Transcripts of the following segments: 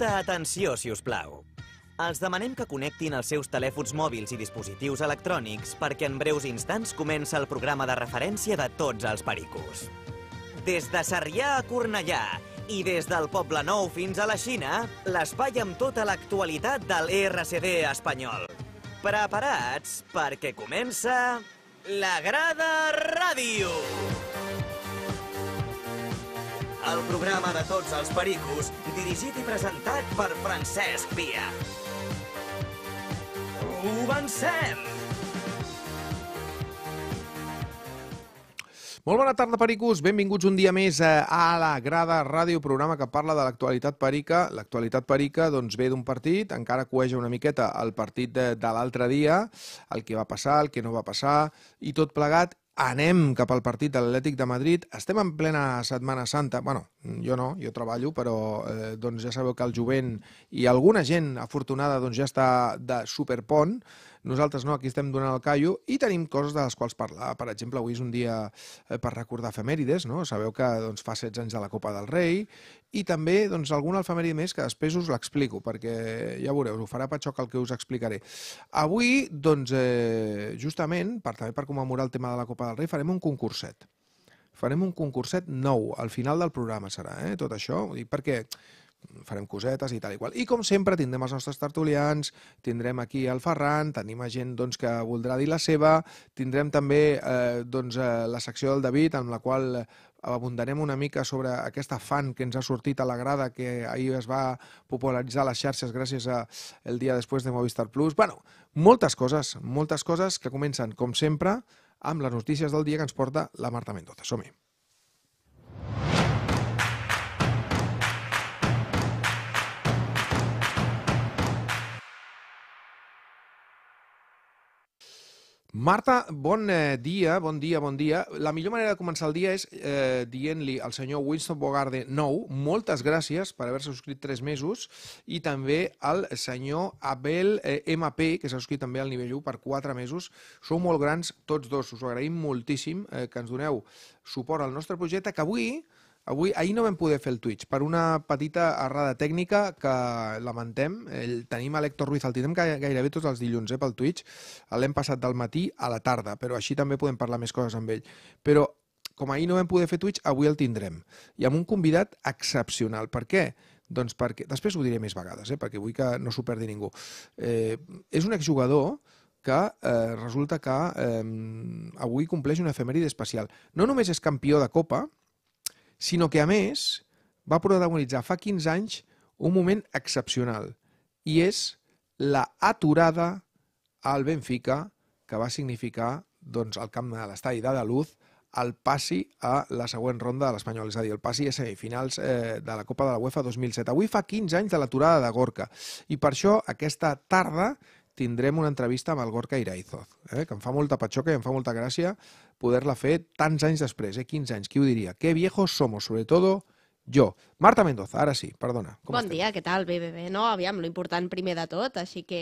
Molta atenció, si us plau. Els demanem que connectin els seus telèfons mòbils i dispositius electrònics perquè en breus instants comença el programa de referència de tots els pericos. Des de Sarrià a Cornellà i des del Poble Nou fins a la Xina, l'espai amb tota l'actualitat del RCD espanyol. Preparats perquè comença... La Grada Ràdio! el programa de tots els pericos, dirigit i presentat per Francesc Pia. Comencem! Molt bona tarda, pericos. Benvinguts un dia més eh, a la Grada Ràdio, programa que parla de l'actualitat perica. L'actualitat perica doncs, ve d'un partit, encara coeja una miqueta el partit de, de l'altre dia, el que va passar, el que no va passar, i tot plegat, Anem cap al partit de l'Atlètic de Madrid. Estem en plena Setmana Santa. bueno, jo no, jo treballo, però eh, doncs ja sabeu que el jovent i alguna gent afortunada doncs ja està de superpont. Nosaltres no, aquí estem donant el callo i tenim coses de les quals parlar. Per exemple, avui és un dia eh, per recordar efemèrides, no? Sabeu que doncs, fa 16 anys de la Copa del Rei i també doncs, algun efemèride més que després us l'explico, perquè ja veureu, ho farà patxoc el que us explicaré. Avui, doncs, eh, justament, per, també per commemorar el tema de la Copa del Rei, farem un concurset farem un concurset nou, al final del programa serà, eh? tot això, ho dic perquè farem cosetes i tal i qual. I com sempre tindrem els nostres tertulians, tindrem aquí el Ferran, tenim gent doncs, que voldrà dir la seva, tindrem també eh, doncs, eh, la secció del David amb la qual eh, abundarem una mica sobre aquesta fan que ens ha sortit a la grada que ahir es va popularitzar a les xarxes gràcies a el dia després de Movistar Plus. Bueno, moltes coses, moltes coses que comencen, com sempre, amb les notícies del dia que ens porta la Marta Mendoza. Som-hi. Marta, bon eh, dia, bon dia, bon dia. La millor manera de començar el dia és eh, dient-li al senyor Winston Bogarde nou, moltes gràcies per haver-se subscrit tres mesos, i també al senyor Abel eh, MP, que s'ha subscrit també al nivell 1 per quatre mesos. Sou molt grans tots dos, us ho agraïm moltíssim eh, que ens doneu suport al nostre projecte, que avui, eh, Avui, ahir no vam poder fer el Twitch per una petita errada tècnica que lamentem. El, tenim a l'Hector Ruiz, el tindrem gairebé tots els dilluns eh, pel Twitch. L'hem passat del matí a la tarda, però així també podem parlar més coses amb ell. Però com ahir no vam poder fer Twitch, avui el tindrem. I amb un convidat excepcional. Per què? Doncs perquè... Després ho diré més vegades, eh, perquè vull que no s'ho perdi ningú. Eh, és un exjugador que eh, resulta que eh, avui compleix una efemèride especial. No només és campió de Copa, sinó que, a més, va protagonitzar fa 15 anys un moment excepcional, i és la aturada al Benfica que va significar doncs, al camp de l'estadi de Daluz el passi a la següent ronda de l'Espanyol, és a dir, el passi a semifinals eh, de la Copa de la UEFA 2007. Avui fa 15 anys de l'aturada de Gorka i per això aquesta tarda tindrem una entrevista amb el Gorka Iraizoz, eh, que em fa molta patxoca i em fa molta gràcia poder-la fe tan anys després, eh? 15 que qui diría? ¿Qué Que viejos somos, sobre todo yo. Marta Mendoza, ara sí, perdona. Com bon estem? dia, què tal? Bé, bé, bé. No, aviam, lo important primer de tot, així que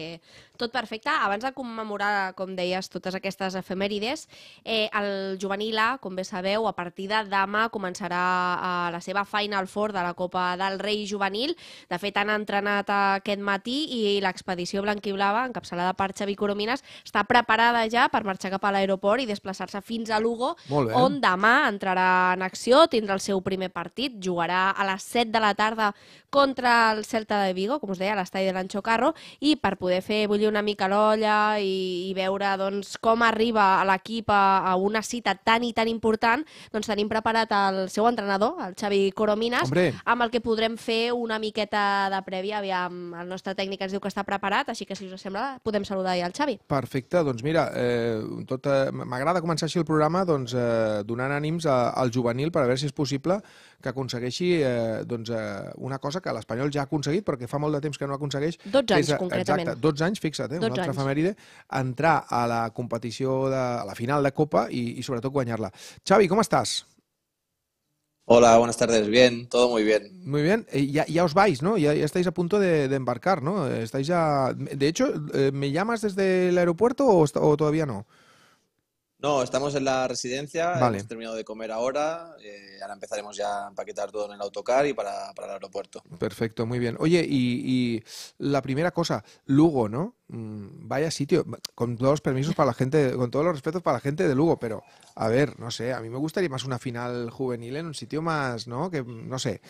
tot perfecte. Abans de commemorar, com deies, totes aquestes efemèrides, eh, el juvenil A, com bé sabeu, a partir de demà començarà eh, la seva Final Four de la Copa del Rei Juvenil. De fet, han entrenat aquest matí i l'expedició blanquiblava, encapçalada per Xavi Coromines, està preparada ja per marxar cap a l'aeroport i desplaçar-se fins a Lugo, on demà entrarà en acció, tindrà el seu primer partit, jugarà a les 7 de la tarda contra el Celta de Vigo, com us deia, a l'estadi de l'Anxo Carro, i per poder fer bullir una mica l'olla i, i veure doncs, com arriba l'equip a, a una cita tan i tan important, doncs tenim preparat el seu entrenador, el Xavi Coromines, Hombre. amb el que podrem fer una miqueta de prèvia. Aviam, el nostre tècnic ens diu que està preparat, així que si us sembla podem saludar ja el Xavi. Perfecte, doncs mira, eh, tot eh, m'agrada començar així el programa doncs, eh, donant ànims a, al juvenil per a veure si és possible que aconsegueixi eh, doncs, eh, una cosa que l'Espanyol ja ha aconseguit, perquè fa molt de temps que no aconsegueix. 12 anys, és, eh, concretament. Exacte, 12 anys, fixa't, eh, una altra anys. efemèride, entrar a la competició, de, a la final de Copa i, i sobretot guanyar-la. Xavi, com estàs? Hola, buenas tardes. Bien, todo muy bien. Muy bien. Eh, ya, ya os vais, ¿no? Ya, ya estáis a punto de, de, embarcar, ¿no? Estáis ya... De hecho, eh, ¿me llamas desde el aeropuerto o, o todavía no? No, estamos en la residencia, hemos terminado de comer ahora, eh, ahora empezaremos ya a empaquetar todo en el autocar y para, el aeropuerto. Perfecto, muy bien. Oye, y, la primera cosa, Lugo, ¿no? Mm, vaya sitio, con todos los permisos para la gente, con todos los respetos para la gente de Lugo, pero a ver, no sé, a mí me gustaría más una final juvenil en un sitio más, ¿no? Que, no sé,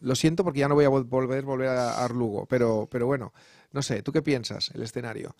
lo siento porque ya no voy a volver, volver a, a Lugo, pero, pero bueno, no sé, ¿tú qué piensas, el escenario?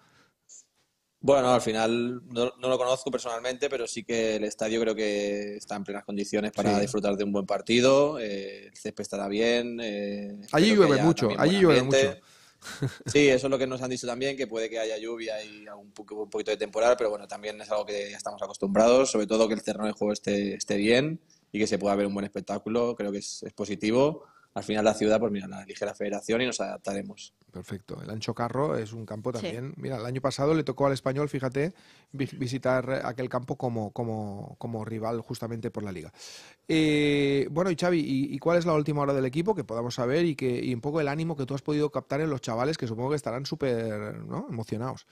Bueno, al final no, lo conozco personalmente, pero sí que el estadio creo que está en plenas condiciones para disfrutar de un buen partido. Eh, el césped estará bien. Eh, allí llueve mucho, allí llueve mucho. Sí, eso es lo que nos han dicho también, que puede que haya lluvia y un poquito de temporal, pero bueno, también es algo que ya estamos acostumbrados, sobre todo que el terreno de juego esté, bien y que se pueda ver un buen espectáculo, creo que es positivo al final la ciudad, pues mira, la elige la federación y nos adaptaremos. Perfecto. El ancho carro es un campo también. Mira, el año pasado le tocó al español, fíjate, visitar aquel campo como, como, rival justamente por la liga. Eh, bueno, y Xavi, ¿y, cuál es la última hora del equipo que podamos saber y, que, un poco el ánimo que tú has podido captar en los chavales que supongo que estarán súper emocionados?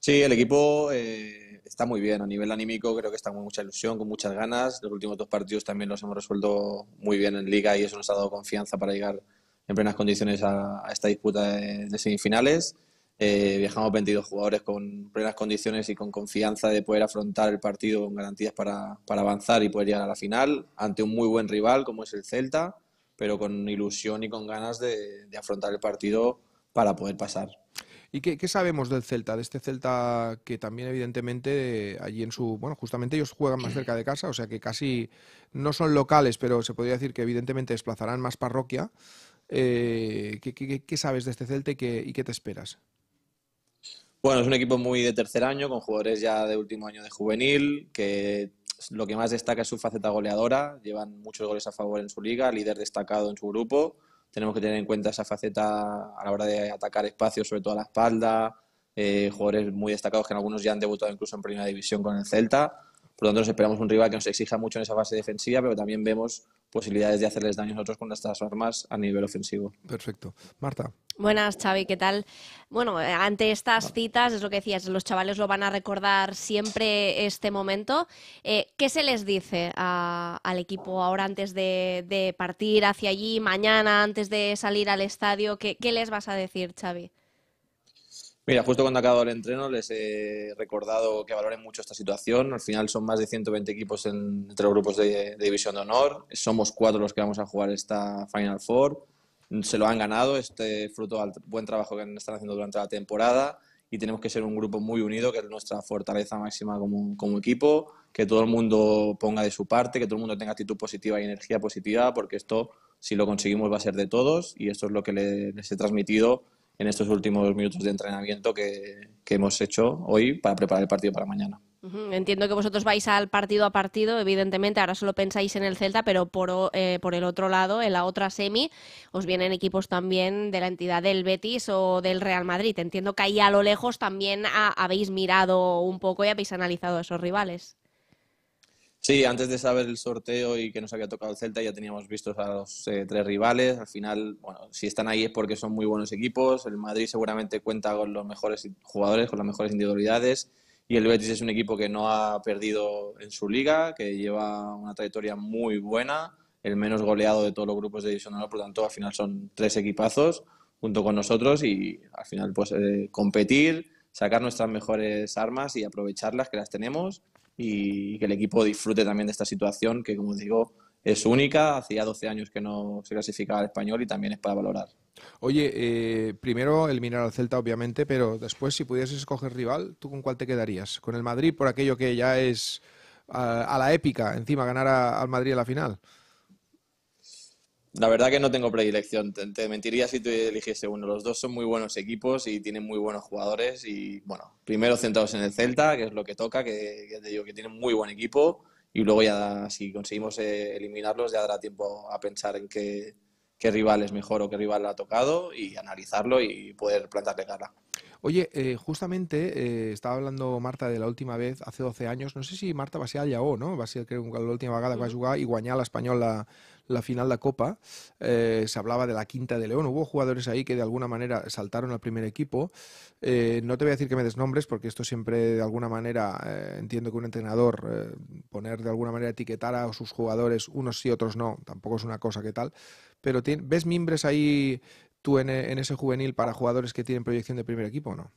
Sí, el equipo... Eh, está muy bien. A nivel anímico creo que está con mucha ilusión, con muchas ganas. Los últimos dos partidos también los hemos resuelto muy bien en liga y eso nos ha dado confianza para llegar en plenas condiciones a, esta disputa de, semifinales. Eh, viajamos 22 jugadores con plenas condiciones y con confianza de poder afrontar el partido con garantías para, avanzar y poder llegar a la final ante un muy buen rival como es el Celta, pero con ilusión y con ganas de afrontar el partido para poder pasar. ¿Y qué, sabemos del Celta, de este Celta que también evidentemente allí en su... Bueno, justamente ellos juegan más cerca de casa, o sea que casi no son locales, pero se podría decir que evidentemente desplazarán más parroquia. Eh, ¿qué, sabes de este Celta y qué te esperas? Bueno, es un equipo muy de tercer año, con jugadores ya de último año de juvenil, que lo que más destaca es su faceta goleadora. Llevan muchos goles a favor en su liga, líder destacado en su grupo tenemos que tener en cuenta esa faceta a la hora de atacar espacios, sobre todo a la espalda, eh, jugadores muy destacados que en algunos ya han debutado incluso en primera división con el Celta por lo tanto, nos esperamos un rival que nos exija mucho en esa base defensiva, pero también vemos posibilidades de hacerles daño a nosotros con nuestras armas a nivel ofensivo. Perfecto. Marta. Buenas, Xavi, ¿qué tal? Bueno, eh, ante estas citas, es lo que decías, los chavales lo van a recordar siempre este momento. Eh, ¿Qué se les dice al equipo ahora antes de, partir hacia allí, mañana, antes de salir al estadio? ¿Qué, ¿Qué les vas a decir, Xavi? Mira, justo cuando ha acabado el entreno les he recordado que valoren mucho esta situación. Al final son más de 120 equipos en, entre los grupos de, División de Honor. Somos cuatro los que vamos a jugar esta Final Four. Se lo han ganado, este fruto al buen trabajo que están haciendo durante la temporada. Y tenemos que ser un grupo muy unido, que es nuestra fortaleza máxima como, como equipo. Que todo el mundo ponga de su parte, que todo el mundo tenga actitud positiva y energía positiva, porque esto, si lo conseguimos, va a ser de todos. Y esto es lo que les he transmitido en estos últimos minutos de entrenamiento que, hemos hecho hoy para preparar el partido para mañana. Entiendo que vosotros vais al partido a partido, evidentemente, ahora solo pensáis en el Celta, pero eh, por, el otro lado, en la otra semi, os vienen equipos también de la entidad del Betis o del Real Madrid. Entiendo que ahí a lo lejos también habéis mirado un poco y habéis analizado a esos rivales. Sí, antes de saber el sorteo y que nos había tocado el Celta, ya teníamos vistos a los eh, tres rivales. Al final, bueno, si están ahí es porque son muy buenos equipos. El Madrid seguramente cuenta con los mejores jugadores, con las mejores individualidades. Y el Betis es un equipo que no ha perdido en su liga, que lleva una trayectoria muy buena, el menos goleado de todos los grupos de división Por lo tanto, al final son tres equipazos junto con nosotros y al final, pues, eh, competir, sacar nuestras mejores armas y aprovecharlas que las tenemos y que el equipo disfrute también de esta situación que, como digo, es única. Hacía 12 años que no se clasificaba al español y también es para valorar. Oye, eh, primero eliminar al Celta, obviamente, pero después, si pudieses escoger rival, ¿tú con cuál te quedarías? ¿Con el Madrid por aquello que ya es ah, a, la épica, encima ganar al Madrid en la final? La verdad que no tengo predilección. Te, mentiría si te eligiese uno. Los dos son muy buenos equipos y tienen muy buenos jugadores. Y bueno, primero centrados en el Celta, que es lo que toca, que, te digo que tienen muy buen equipo. Y luego ya, si conseguimos eh, eliminarlos, ya dará tiempo a pensar en qué, rival es mejor o qué rival ha tocado y analizarlo y poder plantarle cara. Oye, eh, justamente eh, estaba hablando Marta de la última vez, hace 12 años, no sé si Marta va a ser allá o no, va a ser creo, la última vez que va jugar y guañar la la, la final de la Copa, eh, se hablaba de la quinta de León, hubo jugadores ahí que de alguna manera saltaron al primer equipo. Eh, no te voy a decir que me desnombres porque esto siempre de alguna manera eh, entiendo que un entrenador poner de alguna manera etiquetar a sus jugadores, unos sí, otros no, tampoco es una cosa que tal. Pero ¿ves mimbres ahí tú en ese juvenil para jugadores que tienen proyección de primer equipo o no?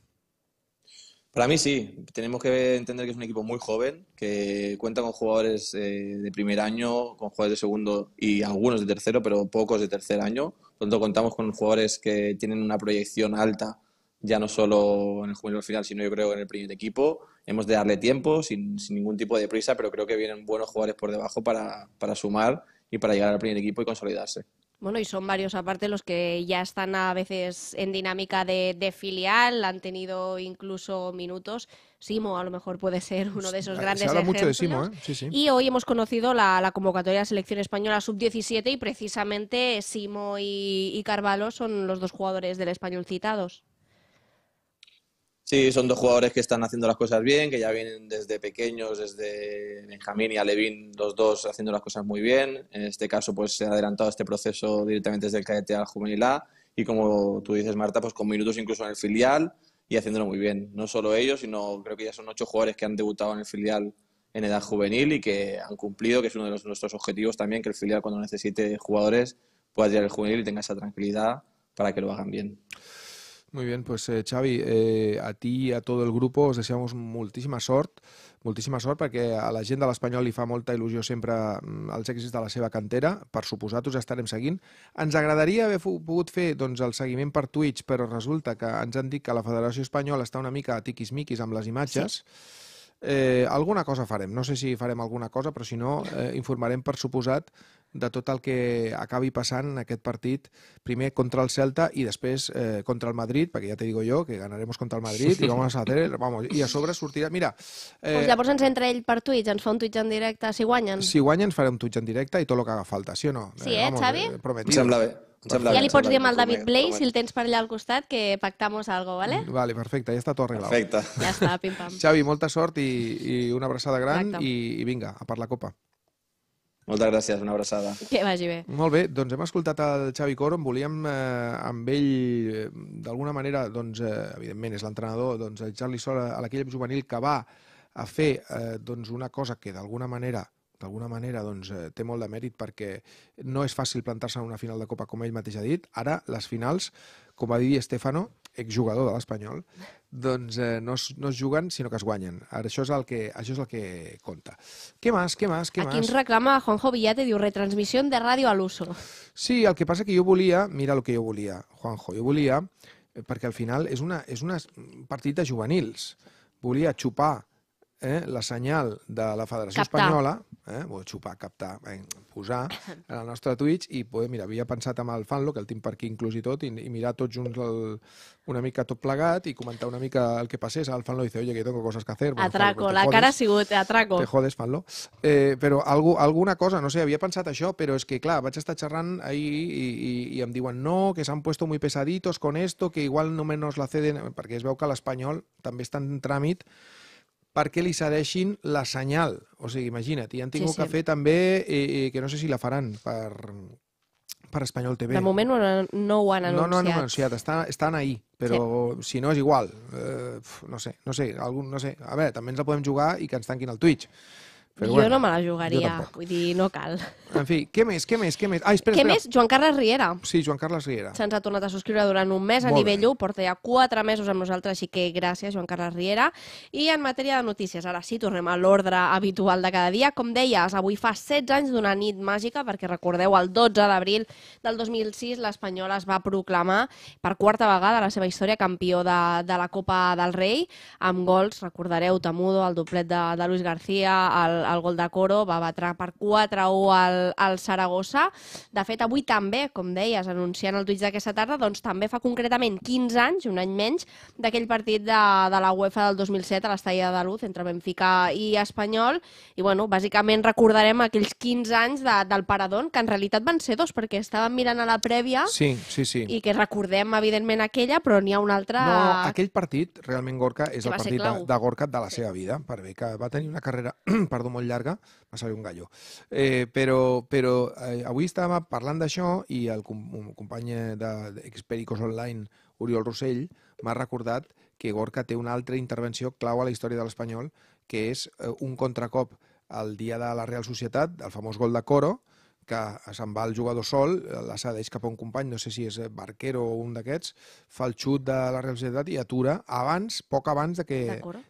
Para mí sí, tenemos que entender que es un equipo muy joven, que cuenta con jugadores eh, de primer año, con jugadores de segundo y algunos de tercero, pero pocos de tercer año. tanto, contamos con jugadores que tienen una proyección alta, ya no solo en el juvenil final, sino yo creo en el primer equipo. Hemos de darle tiempo, sin, ningún tipo de prisa, pero creo que vienen buenos jugadores por debajo para sumar y para llegar al primer equipo y consolidarse. Bueno, y son varios aparte los que ya están a veces en dinámica de, filial, han tenido incluso minutos. Simo a lo mejor puede ser uno de esos ah, grandes. Se habla mucho de Simo, ¿eh? Sí, sí. Y hoy hemos conocido la, convocatoria de la selección española sub-17 y precisamente Simo y, y Carvalho son los dos jugadores del español citados. Sí, son dos jugadores que están haciendo las cosas bien, que ya vienen desde pequeños, desde Benjamín y Alevín, los dos haciendo las cosas muy bien. En este caso, pues se ha adelantado este proceso directamente desde el cadete al juvenil A y como tú dices, Marta, pues con minutos incluso en el filial y haciéndolo muy bien. No solo ellos, sino creo que ya son ocho jugadores que han debutado en el filial en edad juvenil y que han cumplido, que es uno de nuestros objetivos también, que el filial cuando necesite jugadores pueda llegar el juvenil y tenga esa tranquilidad para que lo hagan bien. Muy bien, pues eh, Xavi, eh, a ti i a tot el grup us deseamos moltíssima sort, moltíssima sort perquè a la gent de l'Espanyol li fa molta il·lusió sempre mm, els èxits de la seva cantera, per suposat us estarem seguint. Ens agradaria haver pogut fer doncs, el seguiment per Twitch, però resulta que ens han dit que la Federació Espanyola està una mica a tiquis-miquis amb les imatges. Sí. Eh, alguna cosa farem, no sé si farem alguna cosa, però si no eh, informarem per suposat de tot el que acabi passant en aquest partit, primer contra el Celta i després eh, contra el Madrid, perquè ja te digo jo que ganaremos contra el Madrid i vamos a hacer, vamos, i a sobre sortirà, mira... Eh, pues llavors ens entra ell per tuits, ens fa un Twitch en directe, si guanyen. Si guanyen ens farà un Twitch en directe i tot el que haga falta, sí o no? Sí, eh, eh vamos, Xavi? Eh, Em sembla bé. Sembla ja li pots dir amb el David Blaze, si el tens per allà al costat, que pactamos algo, ¿vale? Mm, vale, perfecte, ja està tot arreglat. Perfecte. Ja està, pim-pam. Xavi, molta sort i, i una abraçada gran Exacte. i, i vinga, a per la copa. Moltes gràcies, una abraçada. Que vagi bé. Molt bé, doncs hem escoltat el Xavi Coro, en volíem eh, amb ell, eh, d'alguna manera, doncs, eh, evidentment és l'entrenador, doncs, Charlie Sol, a l'equip juvenil que va a fer eh, doncs, una cosa que d'alguna manera d'alguna manera doncs, eh, té molt de mèrit perquè no és fàcil plantar-se en una final de Copa, com ell mateix ha dit. Ara, les finals, com va dir Estefano, exjugador de l'Espanyol, doncs eh, no, es, no es juguen, sinó que es guanyen. Ara això és el que, això és el que compta. Què més, què més, què Aquí ens reclama Juanjo Villate, diu, retransmissió de ràdio a l'uso. Sí, el que passa que jo volia, mira el que jo volia, Juanjo, jo volia, eh, perquè al final és una, és una partit de juvenils, volia xupar eh, la senyal de la Federació Captar. Espanyola, eh? o xupar, captar, eh? posar en el nostre Twitch i poder, mira, havia pensat amb el Fanlo, que el tinc per aquí inclús i tot, i, i mirar tots junts el, una mica tot plegat i comentar una mica el que passés. El Fanlo dice, oye, que tengo cosas que hacer. Bueno, atraco, la jodes, cara ha sigut atraco. Te jodes, Fanlo. Eh, però algú, alguna cosa, no sé, havia pensat això, però és que, clar, vaig estar xerrant ahir i, i, i em diuen, no, que s'han puesto muy pesaditos con esto, que igual no menos la ceden, perquè es veu que l'Espanyol també està en tràmit perquè li cedeixin la senyal. O sigui, imagina't, i han tingut sí, sí. que fer també, i, eh, i, eh, que no sé si la faran per, per Espanyol TV. De moment no, no ho han anunciat. No, no han anunciat, estan, estan ahí, però sí. si no és igual. Eh, no sé, no sé, algun, no sé. A veure, també ens la podem jugar i que ens tanquin el Twitch. Però jo bueno, no me la jugaria, vull dir, no cal. En fi, què més, què més, què més? Ah, espera, què espera. més? Joan Carles Riera. Sí, Joan Carles Riera. Se'ns ha tornat a subscriure durant un mes a nivell bé. 1, porta ja 4 mesos amb nosaltres, així que gràcies, Joan Carles Riera. I en matèria de notícies, ara sí, tornem a l'ordre habitual de cada dia. Com deies, avui fa 16 anys d'una nit màgica, perquè recordeu, el 12 d'abril del 2006 l'Espanyol es va proclamar per quarta vegada a la seva història campió de, de la Copa del Rei, amb gols, recordareu, Tamudo, el doblet de, de Luis García, el, el, gol de Coro, va batre per 4-1 al, al Saragossa. De fet, avui també, com deies, anunciant el tuit d'aquesta tarda, doncs també fa concretament 15 anys, un any menys, d'aquell partit de, de la UEFA del 2007 a l'Estalla de Luz entre Benfica i Espanyol. I, bueno, bàsicament recordarem aquells 15 anys de, del Paradón, que en realitat van ser dos, perquè estàvem mirant a la prèvia sí, sí, sí. i que recordem, evidentment, aquella, però n'hi ha una altra... No, aquell partit, realment, Gorka, és el partit de, de Gorka de la sí. seva vida, per bé que va tenir una carrera, perdó, molt llarga, va seré un gallo. Eh, però però eh, avui estàvem parlant d'això i el com company d'Expericos de, Online, Oriol Rossell, m'ha recordat que Gorka té una altra intervenció clau a la història de l'Espanyol, que és eh, un contracop al dia de la Real Societat, el famós gol de Coro, que se'n va el jugador sol, la cedeix cap a un company, no sé si és eh, Barquero o un d'aquests, fa el xut de la Real Societat i atura abans, poc abans de que,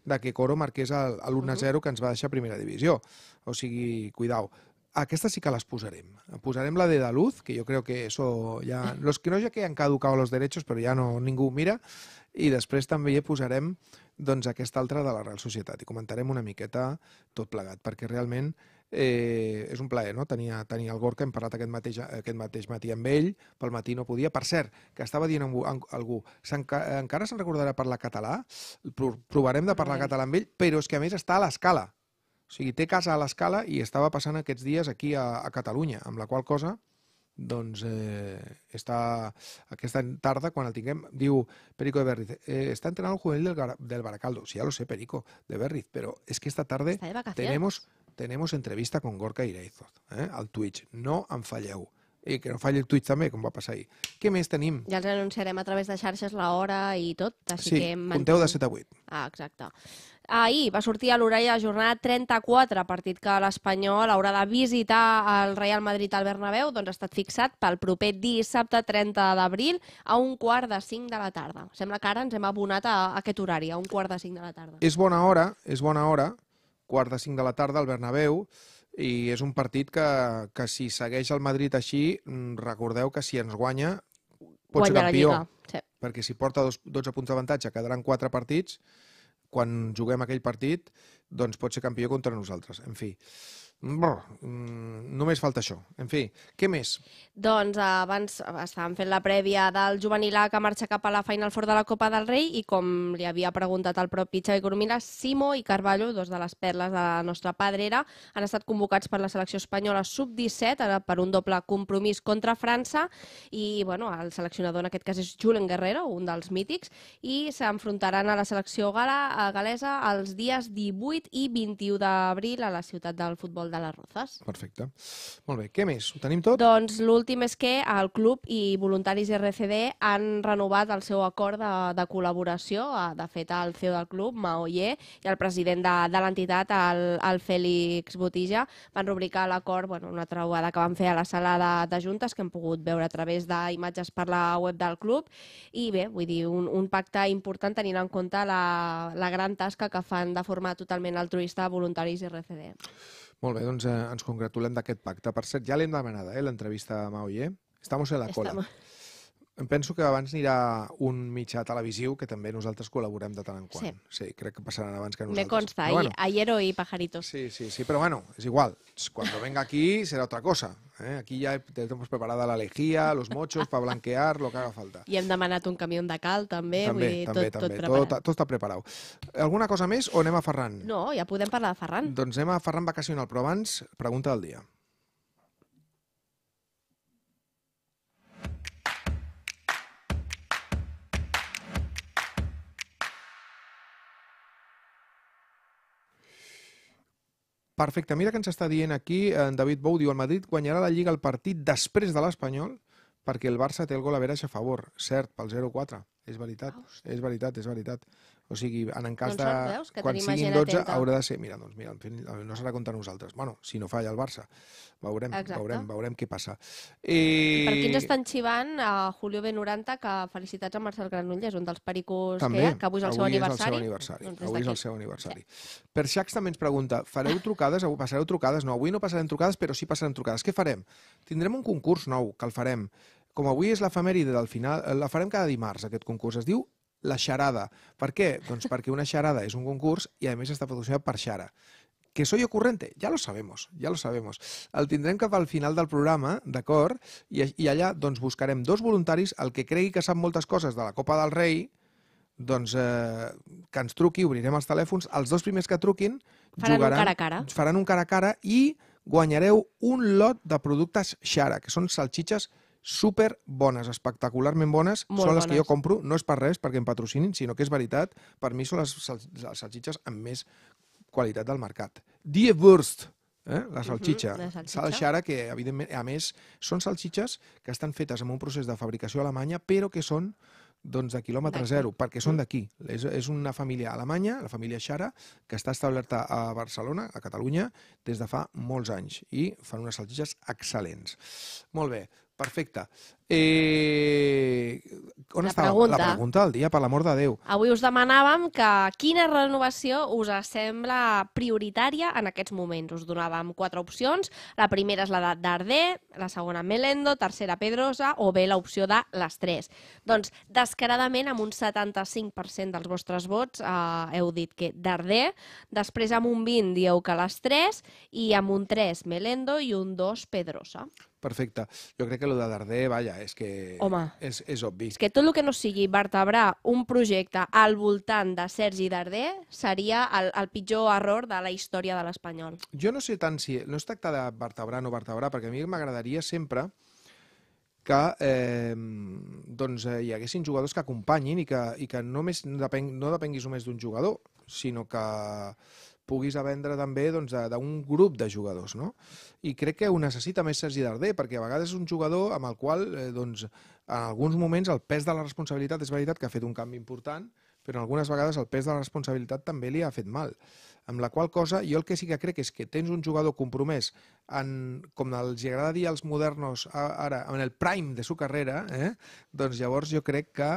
de que Coro marqués l'1-0 que ens va deixar primera divisió. O sigui, cuidao. Aquesta sí que les posarem. Posarem la de Daluz, que jo crec que eso ja... Los que no ja que han caducado los derechos, però ja no ningú mira. I després també hi posarem doncs, aquesta altra de la Real Societat. I comentarem una miqueta tot plegat, perquè realment Eh, és un plaer no? tenir, tenir el Gorka, hem parlat aquest mateix, aquest mateix matí amb ell, pel matí no podia. Per cert, que estava dient amb, amb algú, encara se'n recordarà parlar català? provarem de parlar català amb ell, però és que a més està a l'escala. O sigui, té casa a l'escala i estava passant aquests dies aquí a, a Catalunya, amb la qual cosa doncs eh, està aquesta tarda, quan el tinguem, diu Perico de Berriz, eh, està entrenant el juvenil del, del Baracaldo. Sí, ja lo sé, Perico de Berriz, però és que esta tarde tenemos tenemos entrevista con Gorka Ireizoz eh, al Twitch. No en falleu. I que no falli el Twitch també, com va passar ahir. Què més tenim? Ja els anunciarem a través de xarxes l'hora i tot. Així sí, que compteu de 7 a 8. Ah, exacte. Ahir va sortir a l'orella de jornada 34, partit que l'Espanyol haurà de visitar el Real Madrid al Bernabéu, doncs ha estat fixat pel proper dissabte 30 d'abril a un quart de 5 de la tarda. Sembla que ara ens hem abonat a aquest horari, a un quart de 5 de la tarda. És bona hora, és bona hora, quart de cinc de la tarda al Bernabéu i és un partit que, que si segueix el Madrid així, mm, recordeu que si ens guanya pot guanya ser campió. Lliga, sí. Perquè si porta dos, 12 punts d'avantatge, quedaran 4 partits, quan juguem aquell partit, doncs pot ser campió contra nosaltres. En fi, Brr, mm, només falta això. En fi, què més? Doncs eh, abans estàvem fent la prèvia del juvenil A que marxa cap a la Final Four de la Copa del Rei i com li havia preguntat el propi Xavi Coromina, Simo i Carballo, dos de les perles de la nostra padrera, han estat convocats per la selecció espanyola sub-17 per un doble compromís contra França i bueno, el seleccionador en aquest cas és Julen Guerrero, un dels mítics, i s'enfrontaran a la selecció gala, a eh, galesa els dies 18 i 21 d'abril a la ciutat del futbol de les Rozas. Perfecte. Molt bé, què més? Ho tenim tot? Doncs l'últim és que el club i voluntaris RCD han renovat el seu acord de, de col·laboració. Eh, de fet, el CEO del club, Maoyer, i el president de, de l'entitat, el, el Fèlix Botija, van rubricar l'acord, bueno, una altra vegada que van fer a la sala de, de juntes, que hem pogut veure a través d'imatges per la web del club. I bé, vull dir, un, un pacte important tenint en compte la, la gran tasca que fan de forma totalment altruista voluntaris RCD. Molt bé, doncs eh, ens congratulem d'aquest pacte. Per cert, ja l'hem demanada, eh, l'entrevista a Maui, eh? Estamos en la cola. Estamos. Em penso que abans anirà un mitjà televisiu que també nosaltres col·laborem de tant en quant. Sí, sí crec que passaran abans que nosaltres. Me consta, però, bueno, Ayero i Pajaritos. Sí, sí, sí, però bueno, és igual. Quan venga aquí serà otra cosa. ¿eh? Aquí ja hem preparada la lejía, los mochos, pa blanquear, lo que haga falta. I hem demanat un camió de cal, també. També, vull dir, també, tot, també. Tot, preparat. tot, tot està preparat. Alguna cosa més o anem a Ferran? No, ja podem parlar de Ferran. Doncs anem a Ferran vacacional, però abans, pregunta del dia. Perfecte, mira que ens està dient aquí en David Bou, diu el Madrid guanyarà la Lliga el partit després de l'Espanyol perquè el Barça té el gol a veres a favor, cert, pel 0-4, és veritat, Hosti. Ah, és veritat, és veritat. O sigui, en, en cas doncs, de... Veus, que quan siguin 12 atenta. haurà de ser... Mira, doncs mira, no serà contra nosaltres. Bueno, si no falla el Barça. Veurem, Exacte. veurem, veurem què passa. I... Per aquí ens eh, estan xivant a eh, Julio B90, que felicitats a Marcel Granull, és un dels pericos també, que eh, que avui és el avui seu aniversari. El seu aniversari. Doncs avui és el seu aniversari. Sí. Per Xax també ens pregunta, fareu trucades? Avui passareu trucades? No, avui no passarem trucades, però sí passarem trucades. Què farem? Tindrem un concurs nou, que el farem. Com avui és l'efemèride del final, la farem cada dimarts, aquest concurs. Es diu la xarada. Per què? Doncs perquè una xarada és un concurs i a més està patrocinat per Xara. Que soy ocurrente, ja lo sabemos, ja lo sabemos. El tindrem cap al final del programa, d'acord? I, I allà doncs, buscarem dos voluntaris, el que cregui que sap moltes coses de la Copa del Rei, doncs eh, que ens truqui, obrirem els telèfons, els dos primers que truquin faran jugaran, un cara a cara. faran un cara a cara i guanyareu un lot de productes Xara, que són salxitxes super bones, espectacularment bones, Molt són les bones. que jo compro, no és per res perquè em patrocinin, sinó que és veritat, per mi són les, les, les salsitxes amb més qualitat del mercat. Die Wurst, eh? la mhm, salxitxa. Uh -huh, la Salxara, que evidentment, a més, són salxitxes que estan fetes amb un procés de fabricació alemanya, però que són doncs de quilòmetre zero, perquè són mm. d'aquí. És, és una família alemanya, la família Xara, que està establerta a Barcelona, a Catalunya, des de fa molts anys, i fan unes salsitxes excel·lents. Molt bé, perfecta. Eh, on la estava pregunta. la pregunta del dia, per l'amor de Déu? Avui us demanàvem que quina renovació us sembla prioritària en aquests moments. Us donàvem quatre opcions. La primera és la de Dardé, la segona Melendo, tercera Pedrosa o bé l'opció de les tres. Doncs, descaradament, amb un 75% dels vostres vots eh, heu dit que d'Ardé, després amb un 20 dieu que les tres i amb un 3 Melendo i un 2 Pedrosa. Perfecte. Jo crec que el de Darder, vaja, és que Home, és, és obvi. És que tot el que no sigui vertebrar un projecte al voltant de Sergi Darder seria el, el pitjor error de la història de l'Espanyol. Jo no sé tant si... No es tracta de vertebrar o no vertebrar, perquè a mi m'agradaria sempre que eh, doncs, eh, hi haguessin jugadors que acompanyin i que, i que només depeng, no depenguis només d'un jugador, sinó que puguis a vendre també doncs, d'un doncs, grup de jugadors. No? I crec que ho necessita més Sergi Darder, perquè a vegades és un jugador amb el qual, eh, doncs, en alguns moments, el pes de la responsabilitat és veritat que ha fet un canvi important, però algunes vegades el pes de la responsabilitat també li ha fet mal. Amb la qual cosa, jo el que sí que crec és que tens un jugador compromès en, com els agrada dir als modernos ara, en el prime de su carrera, eh? doncs llavors jo crec que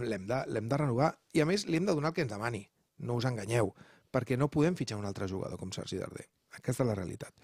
l'hem de, de renovar i a més li hem de donar el que ens demani, no us enganyeu perquè no podem fitxar un altre jugador com Sergi Darder. Aquesta és la realitat.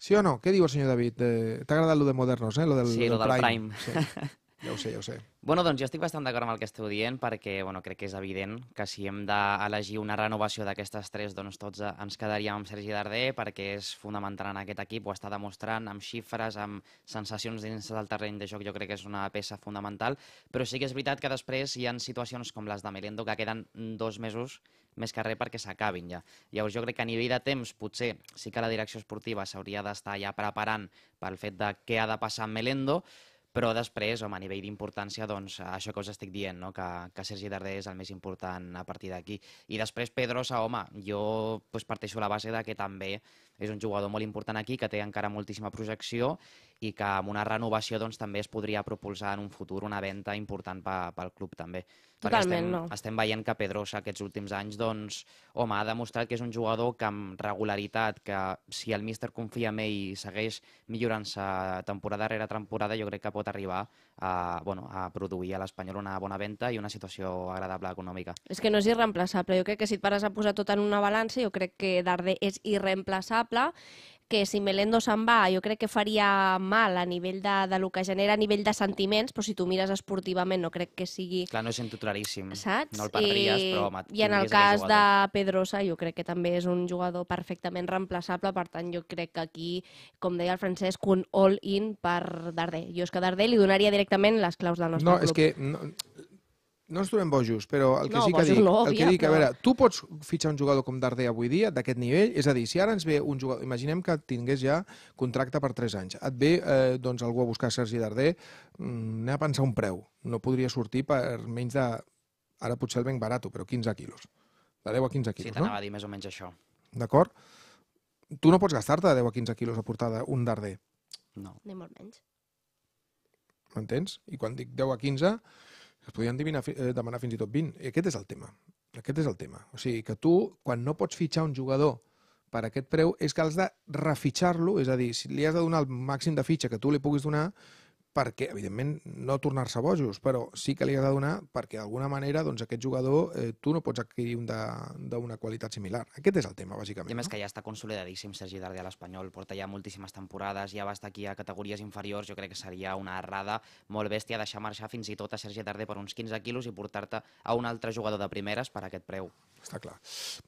Sí o no? Què diu el senyor David? Eh, T'ha agradat lo de Modernos, eh? Lo del, sí, el del Prime. Prime. Sí. Ja ho sé, ja ho sé. Bueno, doncs jo estic bastant d'acord amb el que esteu dient perquè bueno, crec que és evident que si hem d'elegir una renovació d'aquestes tres, doncs tots eh, ens quedaríem amb Sergi Darder perquè és fonamental en aquest equip, ho està demostrant amb xifres, amb sensacions dins del terreny de joc, jo crec que és una peça fonamental, però sí que és veritat que després hi han situacions com les de Melendo que queden dos mesos més que res perquè s'acabin ja. Llavors jo crec que a nivell de temps potser sí que la direcció esportiva s'hauria d'estar ja preparant pel fet de què ha de passar amb Melendo, però després, home, a nivell d'importància, doncs, això que us estic dient, no? que, que Sergi Darder és el més important a partir d'aquí. I després Pedrosa, home, jo pues, parteixo la base de que també és un jugador molt important aquí, que té encara moltíssima projecció i que amb una renovació doncs, també es podria propulsar en un futur una venda important pel club també. Totalment, estem, no. estem veient que Pedrosa aquests últims anys, doncs, home, ha demostrat que és un jugador que amb regularitat, que si el míster confia en ell i segueix millorant-se temporada rere temporada, jo crec que pot arribar a, bueno, a produir a l'Espanyol una bona venda i una situació agradable econòmica. És que no és irreemplaçable. Jo crec que si et pares a posar tot en una balança, jo crec que Darder és irreemplaçable que si Melendo se'n va jo crec que faria mal a nivell de, de lo que genera a nivell de sentiments, però si tu mires esportivament no crec que sigui... Clar, no és claríssim. Saps? No el perdries, I, però... I en el cas de Pedrosa jo crec que també és un jugador perfectament reemplaçable, per tant jo crec que aquí, com deia el Francesc, un all-in per Darder. Jo és que a Darder li donaria directament les claus del nostre no, club. No, és que... No, no ens trobem bojos, però el que no, sí que dic, el que dic, a veure, tu pots fitxar un jugador com Dardé avui dia, d'aquest nivell, és a dir, si ara ens ve un jugador, imaginem que tingués ja contracte per 3 anys, et ve eh, doncs algú a buscar Sergi Dardé, mm, anem a pensar un preu, no podria sortir per menys de, ara potser el venc barato, però 15 quilos, de 10 a 15 quilos, sí, no? Sí, t'anava a dir més o menys això. D'acord? Tu no pots gastar-te de 10 a 15 quilos a portar un Dardé. No. Ni molt menys. M'entens? I quan dic 10 a 15 es podien divinar, eh, demanar fins i tot 20. I aquest és el tema. Aquest és el tema. O sigui, que tu, quan no pots fitxar un jugador per aquest preu, és que has de refitxar-lo, és a dir, si li has de donar el màxim de fitxa que tu li puguis donar, perquè, evidentment, no tornar-se bojos, però sí que li ha de donar perquè, d'alguna manera, doncs, aquest jugador eh, tu no pots adquirir un d'una qualitat similar. Aquest és el tema, bàsicament. I més no? que ja està consolidadíssim Sergi Darder a l'Espanyol, porta ja moltíssimes temporades, ja va estar aquí a categories inferiors, jo crec que seria una errada molt bèstia deixar marxar fins i tot a Sergi Darder per uns 15 quilos i portar-te a un altre jugador de primeres per aquest preu. Està clar.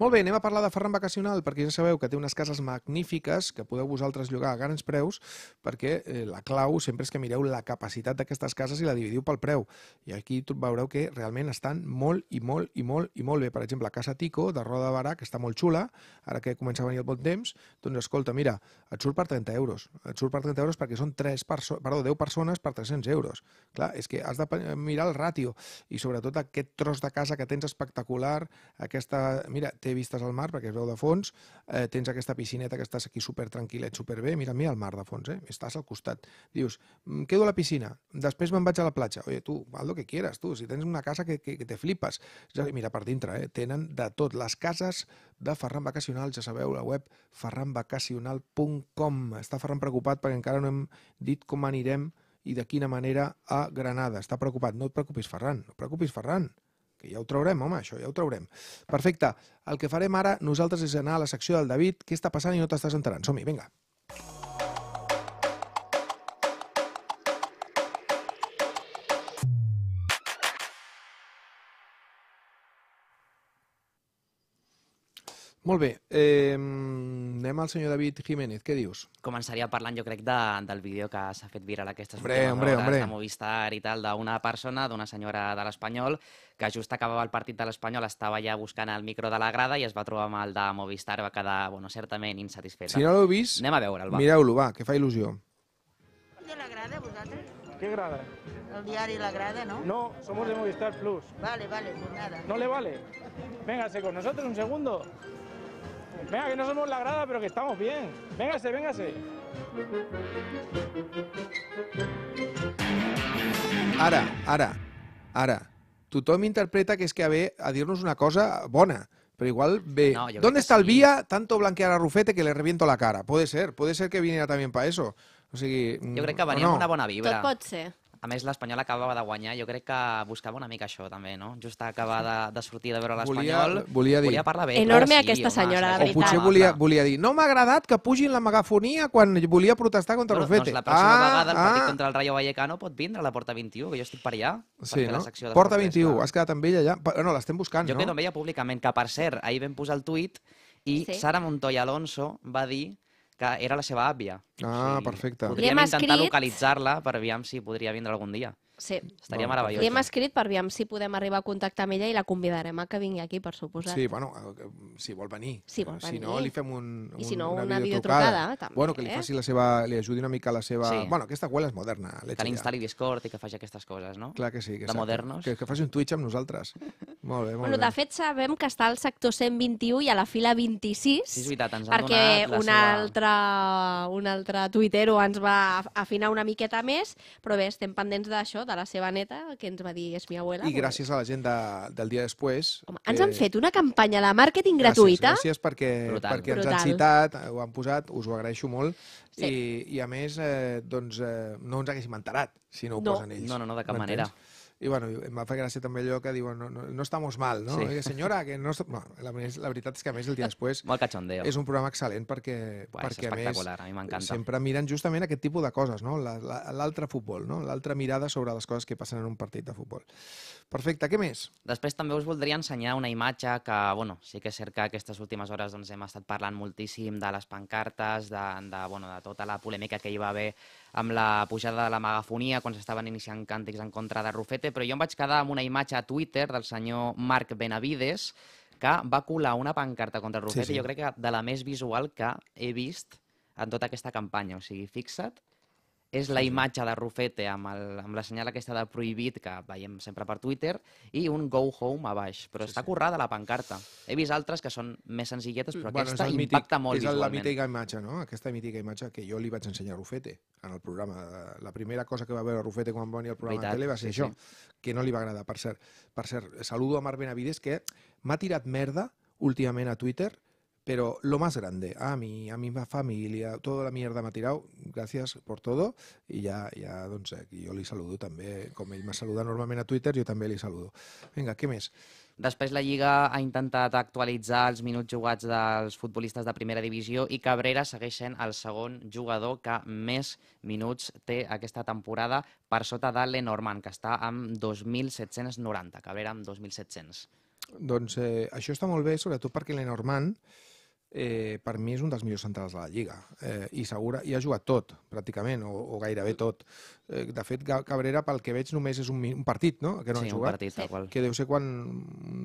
Molt bé, anem a parlar de Ferran Vacacional, perquè ja sabeu que té unes cases magnífiques que podeu vosaltres llogar a grans preus, perquè eh, la clau sempre és que mireu la capacitat d'aquestes cases i la dividiu pel preu. I aquí veureu que realment estan molt i molt i molt i molt bé. Per exemple, Casa Tico, de Roda de Barà, que està molt xula, ara que comença a venir el bon temps, doncs escolta, mira, et surt per 30 euros. Et surt per 30 euros perquè són 3 perso perdó, 10 persones per 300 euros. Clar, és que has de mirar el ràtio i sobretot aquest tros de casa que tens espectacular, aquesta... Mira, té vistes al mar perquè es veu de fons, eh, tens aquesta piscineta que estàs aquí super tranquil·let, super bé, mira, mira el mar de fons, eh? estàs al costat. Dius, mm, quedo quedo a la piscina, després me'n vaig a la platja. Oye, tu, val lo que quieras, tu. Si tens una casa que, que, que te flipes. Ja, mira, per dintre, eh? tenen de tot. Les cases de Ferran Vacacional, ja sabeu, la web ferranvacacional.com. Està Ferran preocupat perquè encara no hem dit com anirem i de quina manera a Granada. Està preocupat. No et preocupis, Ferran. No et preocupis, Ferran que ja ho traurem, home, això ja ho traurem. Perfecte. El que farem ara nosaltres és anar a la secció del David, què està passant i no t'estàs enterant. Som-hi, vinga. Molt bé. Eh, anem al senyor David Jiménez. Què dius? Començaria parlant, jo crec, de, del vídeo que s'ha fet viral aquestes hombre, últimes hombre, hores hombre. de Movistar i tal, d'una persona, d'una senyora de l'Espanyol, que just acabava el partit de l'Espanyol, estava ja buscant el micro de la grada i es va trobar amb el de Movistar, va quedar, bueno, certament insatisfeta. Si no l'heu vist, anem a veure'l, va. Mireu-lo, va, que fa il·lusió. De la grada, vosaltres? Què grada? El diari La Grada, ¿no? No, somos de Movistar Plus. Vale, vale, pues nada. ¿No le vale? Venga, con nosotros un segundo. Venga, que no somos la grada, pero que estamos bien. Véngase, véngase. Ara, ara, ara. me interpreta que es que ve a dir una cosa buena, pero igual ve... ¿Dónde está el vía? Tanto blanquear a Rufete que le reviento la cara. Puede ser, puede ser que viniera también para eso. yo creo que habría mm, una buena vibra. A més, l'Espanyol acabava de guanyar. Jo crec que buscava una mica això, també, no? Just acabar de, de sortir de veure l'Espanyol. Volia, volia, dir... volia parlar bé. Enorme sí, aquesta senyora, home, de veritat. O potser volia, volia dir, no m'ha agradat que pugin la megafonia quan volia protestar contra bueno, Rufete. Doncs la pròxima ah, vegada el partit ah. contra el Rayo Vallecano pot vindre a la Porta 21, que jo estic per allà. Per sí, no? La Porta 21, has quedat amb ella allà? No, l'estem buscant, jo no? Jo quedo amb ella públicament, que per cert, ahir vam posar el tuit i sí. Sara Montoya Alonso va dir que era la seva àvia. Ah, o sigui, perfecte. Podríem intentar escrit... localitzar-la per aviam si podria vindre algun dia. Sí. Estaria bueno, meravellós. Li hem escrit per veure si podem arribar a contactar amb ella i la convidarem a eh, que vingui aquí, per suposat. Sí, bueno, si vol venir. Si vol venir. Si no, li fem un, un si no, una, una videotrucada. videotrucada també, bueno, que li eh? faci la seva... li ajudi una mica a la seva... Sí. Bueno, aquesta web és moderna. Que l'instal·li Discord i que faci aquestes coses, no? Clar que sí. Que de modernos. Que, que faci un Twitch amb nosaltres. molt bé, molt bueno, bé. De fet, sabem que està al sector 121 i a la fila 26. Sí, és veritat, ens perquè donat la una seva... altra, un altre tuitero ens va afinar una miqueta més, però bé, estem pendents d'això, de de la seva neta, que ens va dir és mi abuela. I gràcies a la gent de, del dia després. Home, ens han eh, fet una campanya de màrqueting gratuïta. Gràcies perquè, Brutal. perquè Brutal. ens han citat, eh, ho han posat, us ho agraeixo molt. Sí. I, I a més, eh, doncs, eh, no ens haguéssim enterat si no ho no. posen ells. No, no, no, de cap no manera. Entens? I bueno, em va fer gràcia també allò que diuen no, no, no estamos mal, no? Sí. Eh, senyora, que no... Bueno, la, la veritat és que a més el dia després... Molt cachondeo. És un programa excel·lent perquè, Buah, perquè a més... a mi m'encanta. Sempre miren justament aquest tipus de coses, no? L'altre la, futbol, no? L'altra mirada sobre les coses que passen en un partit de futbol. Perfecte, què més? Després també us voldria ensenyar una imatge que, bueno, sí que és cert que aquestes últimes hores doncs, hem estat parlant moltíssim de les pancartes, de, de, bueno, de tota la polèmica que hi va haver amb la pujada de la megafonia quan s'estaven iniciant càntics en contra de Rufete, però jo em vaig quedar amb una imatge a Twitter del senyor Marc Benavides que va colar una pancarta contra Rufete, sí, sí. jo crec que de la més visual que he vist en tota aquesta campanya. O sigui, fixa't és la imatge de Rufete amb, el, amb la senyal aquesta de prohibit que veiem sempre per Twitter i un go home a baix, però sí, està sí. currada la pancarta. He vist altres que són més senzilletes, però bueno, aquesta mític, impacta molt és visualment. És la mítica imatge, no? Aquesta mítica imatge que jo li vaig ensenyar a Rufete en el programa. La primera cosa que va veure Rufete quan va venir al programa Veritat, de tele va ser sí, això, sí. que no li va agradar. Per cert, per cert saludo a Marc Benavides que m'ha tirat merda últimament a Twitter Pero lo más grande, a mí, a mi família, tota la mierda m'ha tirado, gràcies per todo, i ja, ja doncs, jo li saludo també, com ell m'ha saludat normalment a Twitter, jo també li saludo. Vinga, què més? Després la Lliga ha intentat actualitzar els minuts jugats dels futbolistes de primera divisió i Cabrera segueix sent el segon jugador que més minuts té aquesta temporada per sota de Lenormand, que està amb 2.790, Cabrera amb 2.700. Doncs eh, això està molt bé, sobretot perquè Lenormand eh, per mi és un dels millors centrals de la Lliga. Eh, I segura, i ha jugat tot, pràcticament, o, o gairebé tot. Eh, de fet, Cabrera, pel que veig, només és un, un partit, no?, que no sí, ha jugat. Sí, un partit, tal qual. Que deu ser quan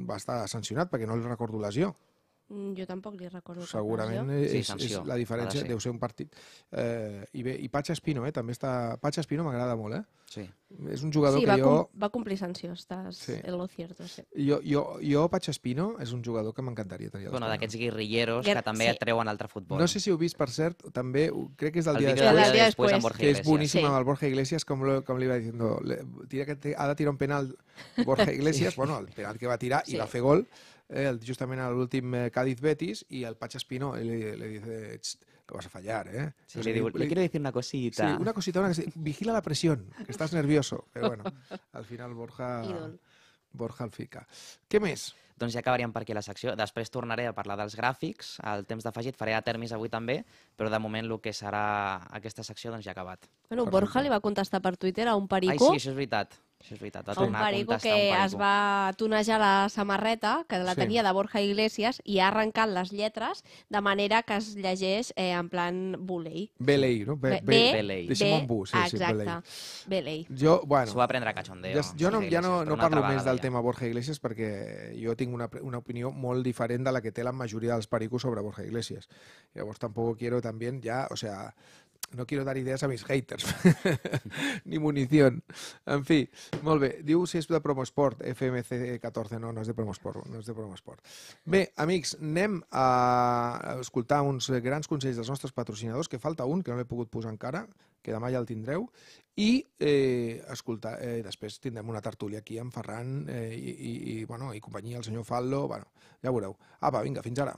va estar sancionat, perquè no li recordo lesió. Mm, jo tampoc li recordo. Segurament és, sí, sanció, és la diferència, deu ser un partit. Eh, I bé, i Patxa Espino, eh, també està... Patxa Espino m'agrada molt, eh? Sí. És un jugador sí, que va jo... Com, va complir sanció, estàs sí. en lo cierto. Sí. Jo, jo, jo Patxa Espino és un jugador que m'encantaria tenir. Bueno, d'aquests guerrilleros Guer... que també sí. treuen altre futbol. No sé si heu vist, per cert, també, crec que és del el dia, de després, dia després, amb Borja que és boníssim sí. amb el Borja Iglesias, com, lo, com li va dient, tira que te, ha de tirar un penal Borja Iglesias, sí. bueno, el penal que va tirar sí. i va fer gol, eh, justament a l'últim eh, Cádiz Betis i al Patx Espino li, li dice que vas a fallar, ¿eh? Sí, le, digo, le, quiero decir una cosita. Sí, una cosita, una cosita. vigila la presión, que estás nervioso, Però bueno, al final Borja Idol. Borja el fica. Què més? Doncs ja acabaríem per aquí la secció. Després tornaré a parlar dels gràfics, al temps d'afegit, faré a termis avui també, però de moment el que serà aquesta secció doncs ja ha acabat. Bueno, Borja li va contestar per Twitter a un perico. Ai, sí, això és veritat. Això és veritat, va tornar a contestar que un es va tunejar la samarreta, que la sí. tenia de Borja Iglesias, i ha arrencat les lletres de manera que es llegeix eh, en plan volei. Belei, no? Be, be, be, Deixem un bu, sí, sí, Exacte, belei. Jo, bueno... S'ho va prendre a cachondeo. Ja, jo no, ja no, no parlo més del tema Borja Iglesias perquè jo tinc una, una opinió molt diferent de la que té la majoria dels pericos sobre Borja Iglesias. Llavors tampoc quiero també ja, o sea, no quiero dar ideas a mis haters, ni munición. En fi, molt bé. Diu si és de Promosport, FMC 14, no, no és de Promosport. No és de Promosport. Bé, amics, anem a escoltar uns grans consells dels nostres patrocinadors, que falta un, que no l'he pogut posar encara, que demà ja el tindreu, i eh, escolta, eh, després tindrem una tertúlia aquí amb Ferran eh, i, i, i, bueno, i companyia, el senyor Fallo, bueno, ja veureu. Apa, vinga, fins ara.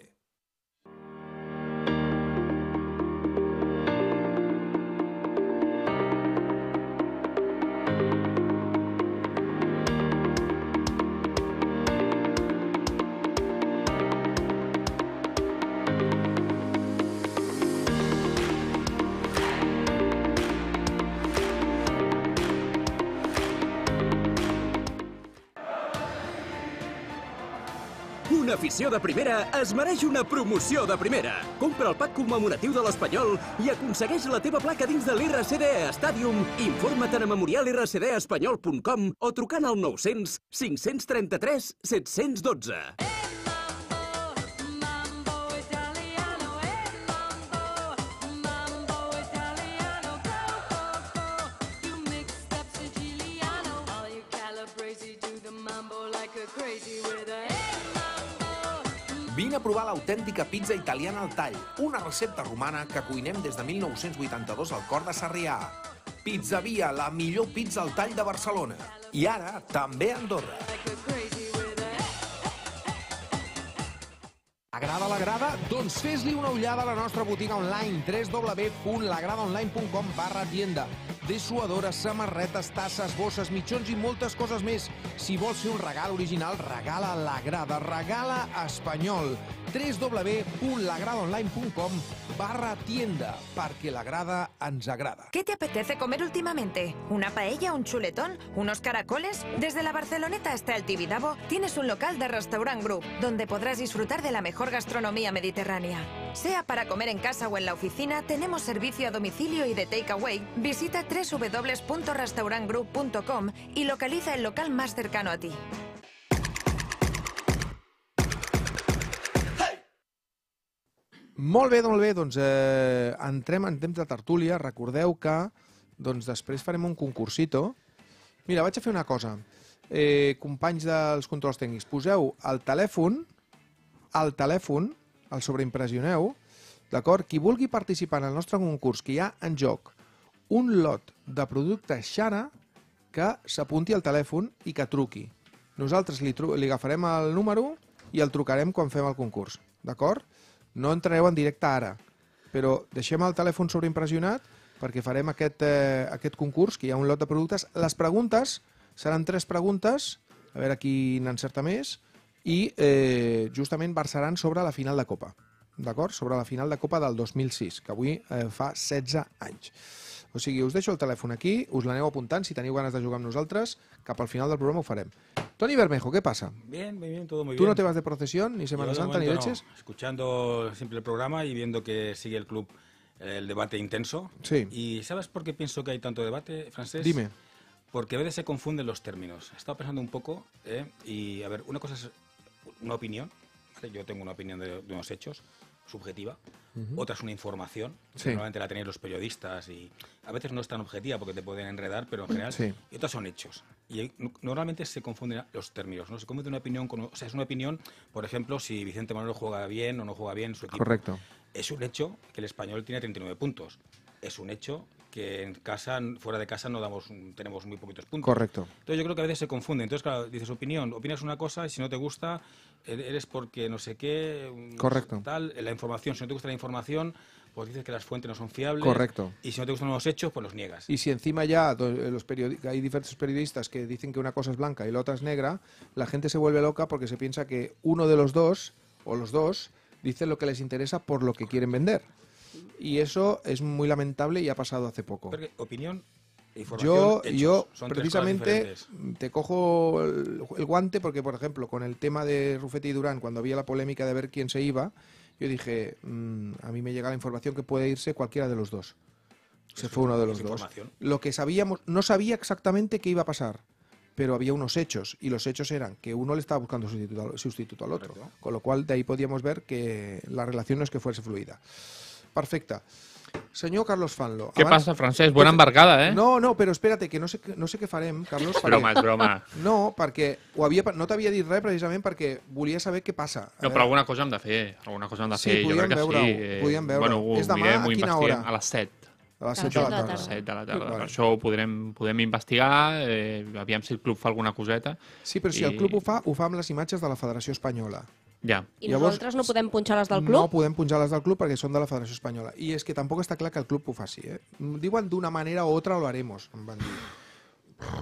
formació de primera es mereix una promoció de primera. Compra el pack commemoratiu de l'Espanyol i aconsegueix la teva placa dins de l'RCD e Stadium. Informa't a memorialrcdespanyol.com o trucant al 900 533 712. Eh! Vine a provar l'autèntica pizza italiana al tall, una recepta romana que cuinem des de 1982 al cor de Sarrià. Pizza Via, la millor pizza al tall de Barcelona. I ara, també a Andorra. Agrada la grada? Doncs fes-li una ullada a la nostra botiga online www.lagradaonline.com barra tienda dessuadores, samarretas, tazas, bolsas, mitjons y muchas cosas más. Si vos fer un regal original, regala la grada, regala espanyol. www.lagradaonline.com barra tienda, Parque la grada ens ¿Qué te apetece comer últimamente? ¿Una paella, un chuletón, unos caracoles? Desde la Barceloneta hasta el Tibidabo tienes un local de Restaurant Group, donde podrás disfrutar de la mejor gastronomía mediterránea. Sea para comer en casa o en la oficina, tenemos servicio a domicilio y de takeaway. Visita www.restaurantgroup.com y localiza el local más cercano a ti. Molt bé, molt bé, doncs eh, entrem en temps de tertúlia. Recordeu que doncs, després farem un concursito. Mira, vaig a fer una cosa. Eh, companys dels controls tècnics, poseu el telèfon, el telèfon, el sobreimpressioneu, d'acord? Qui vulgui participar en el nostre concurs, que hi ha en joc un lot de productes Xara que s'apunti al telèfon i que truqui. Nosaltres li, tru li agafarem el número i el trucarem quan fem el concurs, d'acord? No entrareu en directe ara, però deixem el telèfon sobreimpressionat perquè farem aquest, eh, aquest concurs, que hi ha un lot de productes. Les preguntes seran tres preguntes, a veure qui n'encerta més, i eh, justament versaran sobre la final de Copa, d'acord? Sobre la final de Copa del 2006, que avui eh, fa 16 anys. O sigui, us deixo el telèfon aquí, us l'aneu apuntant, si teniu ganes de jugar amb nosaltres, cap al final del programa ho farem. Toni Bermejo, què passa? Bien, muy bien, todo muy bien. ¿Tú no te vas de procesión, ni Semana Santa, ni leches? No. Escuchando siempre el programa y viendo que sigue el club eh, el debate intenso. Sí. ¿Y sabes por qué pienso que hay tanto debate, francés? Dime. Porque a veces se confunden los términos. He estado pensando un poco, ¿eh? y a ver, una cosa es una opinión. Yo tengo una opinión de, unos hechos subjetiva, otra es una información, normalmente la tenéis los periodistas y a veces no es tan objetiva porque te pueden enredar, pero en general, y otras son hechos. Y normalmente se confunden los términos, ¿no? Se confunde una opinión con, o sea, es una opinión, por ejemplo, si Vicente Manuel juega bien o no juega bien su equipo. Correcto. Es un hecho que el español tiene 39 puntos. Es un hecho que en casa, fuera de casa no damos, tenemos muy poquitos puntos. Correcto. Entonces yo creo que a veces se confunden. Entonces, claro, dices opinión, opinas una cosa y si no te gusta, e, eres porque no sé qué. Correcto. Tal, la información, si no te gusta la información, pues dices que las fuentes no son fiables. Correcto. Y si no te gustan los hechos, pues los niegas. Y si encima ya eh, los hay diferentes periodistas que dicen que una cosa es blanca y la otra es negra, la gente se vuelve loca porque se piensa que uno de los dos, o los dos, dicen lo que les interesa por lo que quieren vender. Y eso es muy lamentable y ha pasado hace poco. opinión e yo, yo precisamente te cojo el, guante porque, por ejemplo, con el tema de Rufete y Durán, cuando había la polémica de ver quién se iba, yo dije, mm, a mí me llega la información que puede irse cualquiera de los dos. Se fue uno de los dos. Lo que sabíamos, no sabía exactamente qué iba a pasar, pero había unos hechos, y los hechos eran que uno le estaba buscando sustituto, al otro, con lo cual de ahí podíamos ver que la relación no es que fuese fluida. Perfecte. Senyor Carlos Fanlo... Què abans... passa, Francesc? Bona embarcada, eh? No, no, però espérate, que no sé, no sé què farem, Carlos. Farem. Broma, és broma. No, perquè ho havia, no t'havia dit res precisament perquè volia saber què passa. no, però alguna cosa hem de fer. Alguna cosa hem de fer. Sí, jo crec que sí. Eh... Podíem veure bueno, és demà mirem, a quina hora? A les 7. A les 7 de la tarda. A les 7 de la tarda. Vale. això ho podrem, podem investigar, eh, aviam si el club fa alguna coseta. Sí, però si i... el club ho fa, ho fa amb les imatges de la Federació Espanyola. Ja. I Llavors, nosaltres no podem punxar les del club? No podem punxar les del club perquè són de la Federació Espanyola. I és que tampoc està clar que el club ho faci. Eh? Diuen d'una manera o altra lo haremos, em van dir.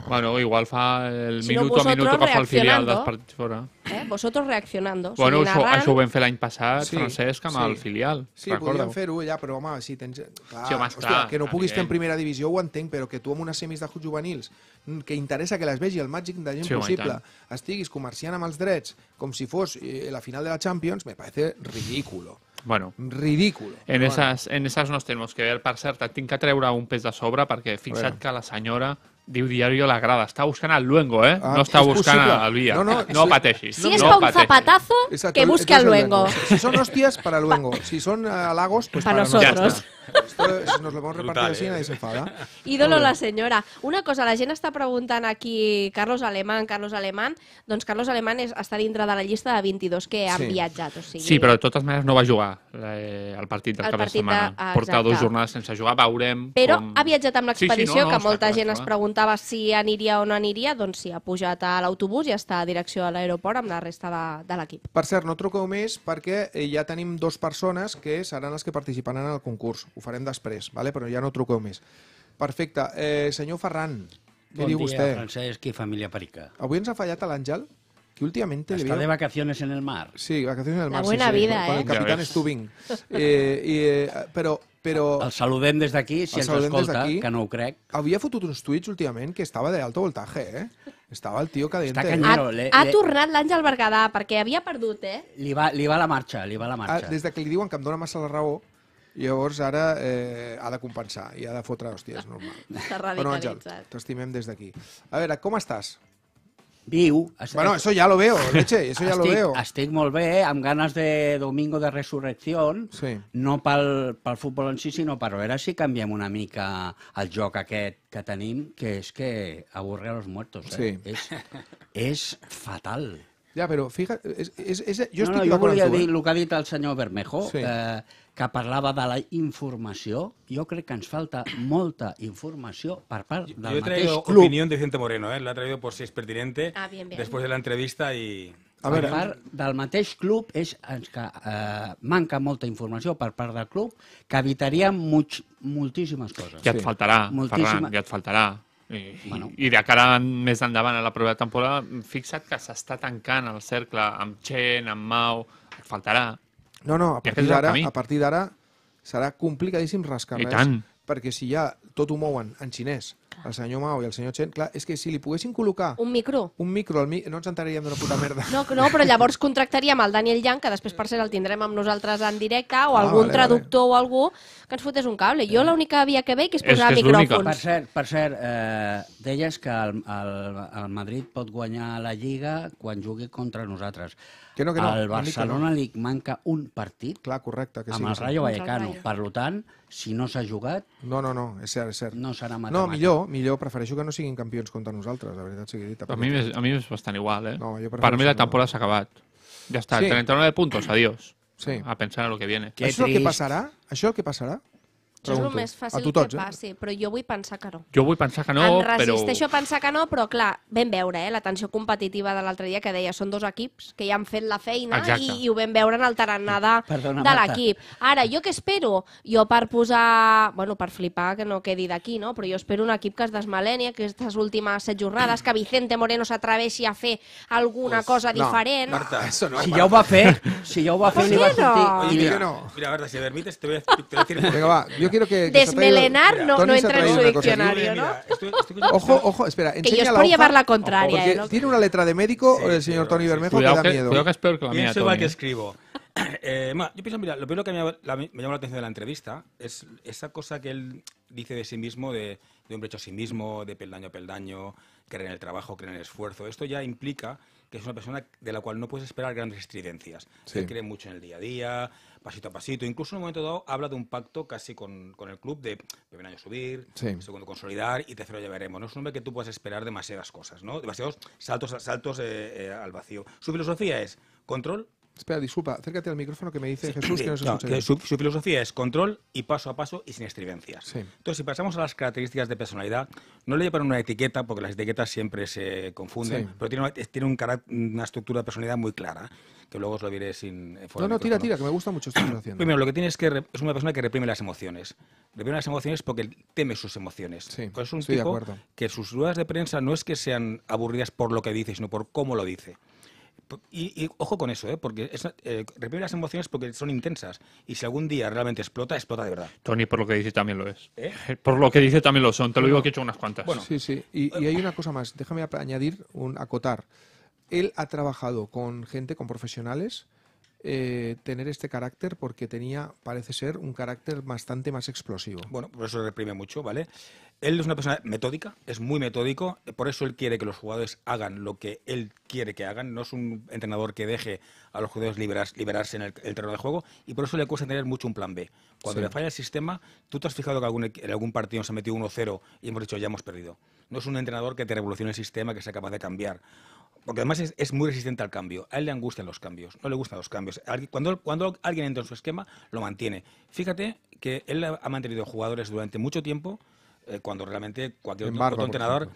Bueno, igual fa el si minut no a minut que fa el filial dels partits fora. Eh? Vosotros reaccionando. Bueno, això, narrant... això ho vam fer l'any passat, sí, Francesc, amb sí. el filial. Sí, podíem fer-ho allà, però home, si tens... Clar, sí, home, hòstia, clar, que no puguis fer en primera divisió ho entenc, però que tu amb unes semis de juvenils mm, que interessa que les vegi el màgic de gent sí, possible, estiguis comerciant amb els drets com si fos eh, la final de la Champions, me parece ridículo. Bueno, ridículo. En, esas, bueno. en esas nos tenemos que ver. Per cert, et tinc que treure un pes de sobre perquè fixa't bueno. que la senyora Diu Diario La Grada. Està buscant el Luengo, eh? Ah, no està buscant possible. el Via. No, no, no és... pateixis. Si és no un zapatazo, Exacto, que busque al Luengo. Luengo. Si són hostias, para el Luengo. Si són eh, halagos, pues para, para nosotros. Esto, si nos lo vamos repartir Brutal, así, eh? nadie se enfada. Ídolo la senyora. Una cosa, la gent està preguntant aquí Carlos Alemán, Carlos Alemán. Doncs Carlos Alemán és, està dintre de la llista de 22 que han sí. viatjat. O sigui... Sí, però de totes maneres no va jugar eh, el partit del el cap de setmana. De... Porta dues jornades sense jugar, veurem... Però com... ha viatjat amb l'expedició, sí, sí, no, no, que molta gent es pregunta preguntava si aniria o no aniria, doncs sí, ha pujat a l'autobús i està a direcció a l'aeroport amb la resta de, de l'equip. Per cert, no truqueu més perquè eh, ja tenim dues persones que seran les que participaran en el concurs. Ho farem després, vale? però ja no truqueu més. Perfecte. Eh, senyor Ferran, què bon diu dia, vostè? Francesc i família Perica. Avui ens ha fallat l'Àngel? que últimamente... Está le veo... de vacaciones en el mar. Sí, vacaciones en el mar. La buena sí, vida, sí, Con eh? el capitán Stubing. eh, eh, però però... El saludem des d'aquí, si ens escolta, que no ho crec. Havia fotut uns tuits últimament que estava de alto voltaje, eh? Estava el tio caliente. Eh? canyero. Ha, ha le... tornat l'Àngel Berguedà, perquè havia perdut, eh? Li va, li va la marxa, li va la marxa. Ah, des de que li diuen que em dóna massa la raó, llavors ara eh, ha de compensar i ha de fotre hòsties, normal. S'ha radicalitzat. Bueno, t'estimem des d'aquí. A veure, com estàs? viu. Bueno, eso ya lo veo, leche, eso ya estic, lo veo. Estic molt bé, eh, amb ganes de Domingo de resurrecció, sí. no pel, pel futbol en si, sinó per veure si canviem una mica el joc aquest que tenim, que és que avorre a los muertos. Eh? Sí. És, és fatal. Ja, però fíjate, és, és, és, jo no, estic no, jo volia dir el que ha dit el senyor Bermejo, sí. eh, que parlava de la informació, jo crec que ens falta molta informació per part del mateix club. Jo he l'opinió de Vicente Moreno, eh? l'ha traigut per si és pertinent, ah, bien, bien. després de la entrevista i... A veure, per part del mateix club és que eh, manca molta informació per part del club que evitaria much, moltíssimes coses. Ja et faltarà, Moltíssima... Ferran, ja et faltarà. I, bueno. I de cara més endavant a la de temporada, fixa't que s'està tancant el cercle amb Chen, amb Mao, et faltarà no, no, a partir d'ara a partir d'ara serà complicadíssim rascar I res. Tant. Perquè si ja tot ho mouen en xinès, el senyor Mao i el senyor Chen, clar, és que si li poguessin col·locar... Un micro. Un micro, mi... no ens entraríem d'una puta merda. No, no, però llavors contractaríem el Daniel Yang, que després, per cert, el tindrem amb nosaltres en directe, o ah, algun vale, traductor vale. o algú que ens fotés un cable. Jo eh. l'única via que veig és posar és, és micròfons. Per cert, per cert eh, deies que el, el, el Madrid pot guanyar la Lliga quan jugui contra nosaltres. Que no, que no. El Barcelona no. li manca un partit clar, correcte, que sí, amb el Rayo Vallecano. Per tant, si no s'ha jugat... No, no, no, és cert, és cert. No serà matemàtic. No, millor, millor, prefereixo que no siguin campions contra nosaltres, la veritat sigui dita. A mi a mi és bastant igual, eh? No, jo per mi la temporada no. temporada s'ha acabat. Ja està, Sí. 39 puntos, adiós. Sí. A pensar en lo que viene. Qué ¿Això què que passarà? Això què passarà? Això és el més fàcil tu, tots, que eh? passi, eh? però jo vull pensar que no. Jo vull pensar que no, em però... resisteixo a pensar que no, però clar, ben veure, eh, la tensió competitiva de l'altre dia que deia, són dos equips que ja han fet la feina i, i ho ben veure en el tarannà de, de l'equip. Ara, jo què espero? Jo per posar... Bueno, per flipar, que no quedi d'aquí, no? Però jo espero un equip que es desmaleni aquestes últimes set jornades, que Vicente Moreno s'atreveixi a fer alguna pues, cosa no, diferent. Marta, eso no, si Marta. ja ho va fer, si ja ho va fer, li va sortir... No? Oye, mira, mira, no? mira, Marta, si permites, te voy a, te voy a decir... Venga, va, desmelenar no, no, entra en su diccionario, ¿no? ojo, ojo, espera. Que yo es por llevar la contraria. ¿eh? tiene una letra de médico, el señor Tony Bermejo, que da miedo. Creo que es peor que la mía, que ¿eh? escribo. Eh, yo pienso, mira, lo primero que me, llamó la atención de la entrevista es esa cosa que él dice de sí mismo, de, hombre hecho a sí mismo, de peldaño a peldaño, creer en el trabajo, creer en el esfuerzo. Esto ya implica que es una persona de la cual no puedes esperar grandes estridencias. Se cree mucho en el día a día, pasito a pasito. Incluso en un momento dado habla de un pacto casi con, el club de primer año subir, segundo consolidar y tercero llevaremos. No es un hombre que tú puedas esperar demasiadas cosas, ¿no? Demasiados saltos, saltos eh, eh, al vacío. Su filosofía es control, Espera, disculpa, acércate al micrófono que me dice Jesús que no se su, filosofía es control y paso a paso y sin estrivencias. Entonces, si pasamos a las características de personalidad, no le llevan una etiqueta, porque las etiquetas siempre se confunden, pero tiene, una estructura de personalidad muy clara que luego os lo diré sin... Eh, fuera no, no, tira, tira, que me gusta mucho esto que haciendo. Primero, lo que tienes es que es una persona que reprime las emociones. Reprime las emociones porque teme sus emociones. Sí, pues es un tipo que sus ruedas de prensa no es que sean aburridas por lo que dice, sino por cómo lo dice. Y, ojo con eso, ¿eh? porque eh, reprime las emociones porque son intensas. Y si algún día realmente explota, explota de verdad. Tony, por lo que dice también lo es. ¿Eh? Por lo que dice también lo son. Te lo digo que he hecho unas cuantas. Bueno, sí, sí. Y, y eh, hay una cosa más. Déjame añadir, un acotar él ha trabajado con gente, con profesionales, eh, tener este carácter porque tenía, parece ser, un carácter bastante más explosivo. Bueno, por eso reprime mucho, ¿vale? Él es una persona metódica, es muy metódico, eh, por eso él quiere que los jugadores hagan lo que él quiere que hagan, no es un entrenador que deje a los jugadores liberarse en el, terreno de juego y por eso le cuesta tener mucho un plan B. Cuando le falla el sistema, tú te has fijado que en algún partido se ha metido 1-0 y hemos dicho ya hemos perdido. No es un entrenador que te revolucione el sistema, que sea capaz de cambiar porque además es, muy resistente al cambio. A él le angustian los cambios, no le gustan los cambios. Cuando, alguien entra en su esquema, lo mantiene. Fíjate que él ha mantenido jugadores durante mucho tiempo, eh, cuando realmente cualquier otro, entrenador.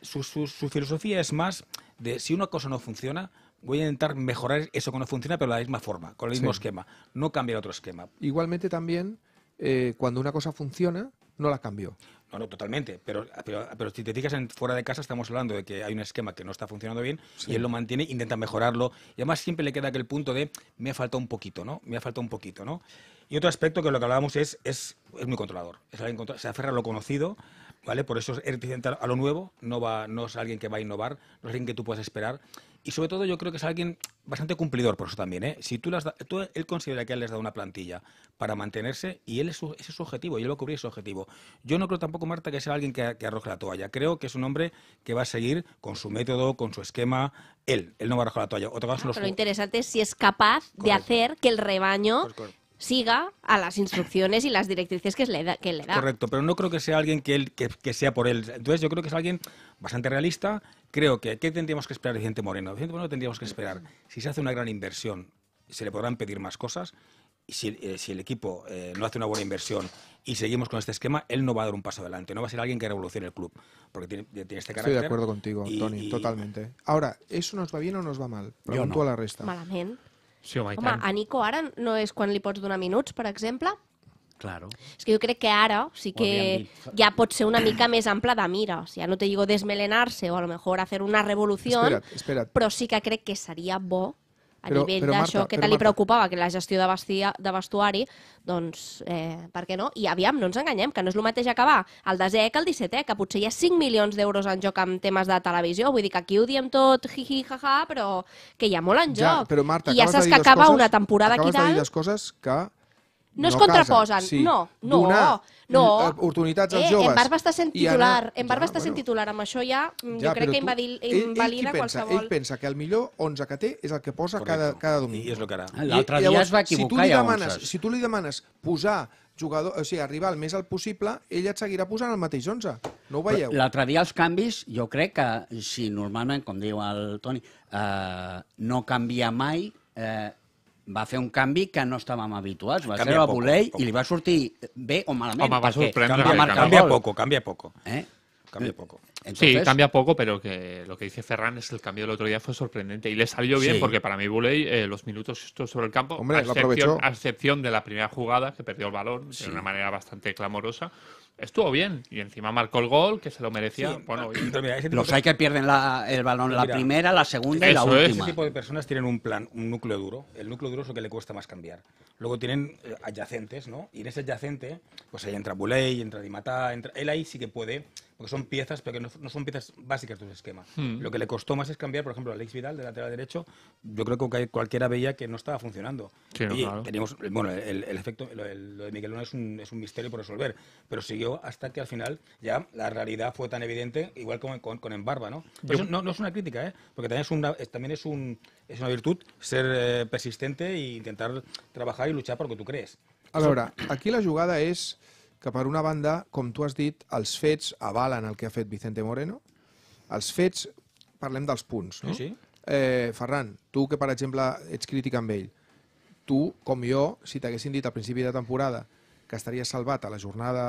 su, filosofía es más de si una cosa no funciona, voy a intentar mejorar eso que no funciona, pero de la misma forma, con el mismo esquema, no cambiar otro esquema. Igualmente también, eh, cuando una cosa funciona, no la cambio. No, no, totalmente. Pero, pero, pero, si te fijas en, fuera de casa, estamos hablando de que hay un esquema que no está funcionando bien y él lo mantiene, intenta mejorarlo. Y además siempre le queda aquel punto de me ha faltado un poquito, ¿no? Me ha faltado un poquito, ¿no? Y otro aspecto que lo que hablábamos es, es, es muy controlador. se aferra a lo conocido, ¿vale? Por eso es reticente a lo nuevo, no, va, no es alguien que va a innovar, no es alguien que tú puedas esperar. Y sobre todo yo creo que es alguien bastante cumplidor por eso también. ¿eh? Si tú, él considera que él les da una plantilla para mantenerse y él es su, ese es su objetivo y él va a cubrir su objetivo. Yo no creo tampoco, Marta, que sea alguien que, arroje la toalla. Creo que es un hombre que va a seguir con su método, con su esquema. Él, él no va a arrojar la toalla. Ah, lo interesante es si es capaz de hacer que el rebaño pues siga a las instrucciones y las directrices que, le da, le da. Correcto, pero no creo que sea alguien que, sea por él. Entonces yo creo que es alguien bastante realista. Creo que, ¿qué tendríamos que esperar de Vicente Moreno? Vicente Moreno tendríamos que esperar, si se hace una gran inversión, se le podrán pedir más cosas. Y si, eh, el equipo eh, no hace una buena inversión y seguimos con este esquema, él no va a dar un paso adelante, no va a ser alguien que revolucione el club, porque tiene, este carácter. Estoy de acuerdo contigo, Tony, totalmente. Ahora, ¿eso nos va bien o nos va mal? Pregunto a la resta. Malamente. Sí, home, home a Nico ara no és quan li pots donar minuts, per exemple? Claro. És que jo crec que ara sí que ja pot ser una mica més ampla de mira. O sigui, ja no te digo desmelenar-se o a lo mejor hacer una revolució, però sí que crec que seria bo a però, nivell d'això que tant li preocupava, que la gestió de, bestia, de vestuari, doncs, eh, per què no? I aviam, no ens enganyem, que no és el mateix acabar el desè que el 17è, que potser hi ha 5 milions d'euros en joc amb temes de televisió, vull dir que aquí ho diem tot, hi, hi, ha, ha, però que hi ha molt en joc. Ja, però Marta, I ja saps que acaba coses, una temporada aquí dalt... Acabes de dir les coses que no, es contraposen, sí. no, no, Donar no. Eh, oportunitats als eh, joves. En Barba està sent titular, en Barba ja, està sent bueno. titular, amb això ja, mm, jo crec que invalida ell, ell qualsevol... Pensa? Ell pensa que el millor 11 que té és el que posa Correcte. cada, cada domingo. I és el que ara. Ah, l'altre dia es va equivocar, si tu demanes, ja Si tu li demanes posar jugador, o sigui, arribar el més al possible, ell et seguirà posant el mateix 11. No ho veieu? L'altre dia els canvis, jo crec que si normalment, com diu el Toni, eh, no canvia mai, eh, va a hacer un cambio que no estábamos habituados. Va a ser a y le va a sortir B o malamente. Home, va poco, Cambia poco. Eh? Sí, cambia poco, pero que lo que dice Ferran es que el cambio del otro día fue sorprendente y le salió bien porque para mí Buley eh, los minutos estos sobre el campo, a, excepción, de la primera jugada que perdió el balón de una manera bastante clamorosa, estuvo bien. Y encima marcó el gol, que se lo merecía. los hay que pierden el balón la primera, la segunda y la última. Ese tipo de personas tienen un plan, un núcleo duro. El núcleo duro es lo que le cuesta más cambiar. Luego tienen eh, adyacentes, ¿no? Y en ese adyacente, pues ahí entra Buley, entra Dimatá, entra... él ahí sí que puede porque son piezas, pero que no, son piezas básicas de su esquema. Hmm. Lo que le costó más es cambiar, por ejemplo, la Alex Vidal de lateral derecho. Yo creo que cualquiera veía que no estaba funcionando. Sí, y tenemos, teníamos, bueno, el, efecto, lo, de Miguel es un, es un misterio por resolver, pero siguió hasta que al final ya la realidad fue tan evidente, igual como con, con Embarba, ¿no? Pero no, no, es una crítica, ¿eh? Porque también es una, también es, un, es una virtud ser eh, persistente e intentar trabajar y luchar por lo que tú crees. Ahora, aquí la jugada es que per una banda, com tu has dit, els fets avalen el que ha fet Vicente Moreno. Els fets, parlem dels punts, no? Sí, sí. Eh, Ferran, tu que per exemple ets crític amb ell, tu, com jo, si t'haguessin dit al principi de temporada que estaria salvat a la jornada,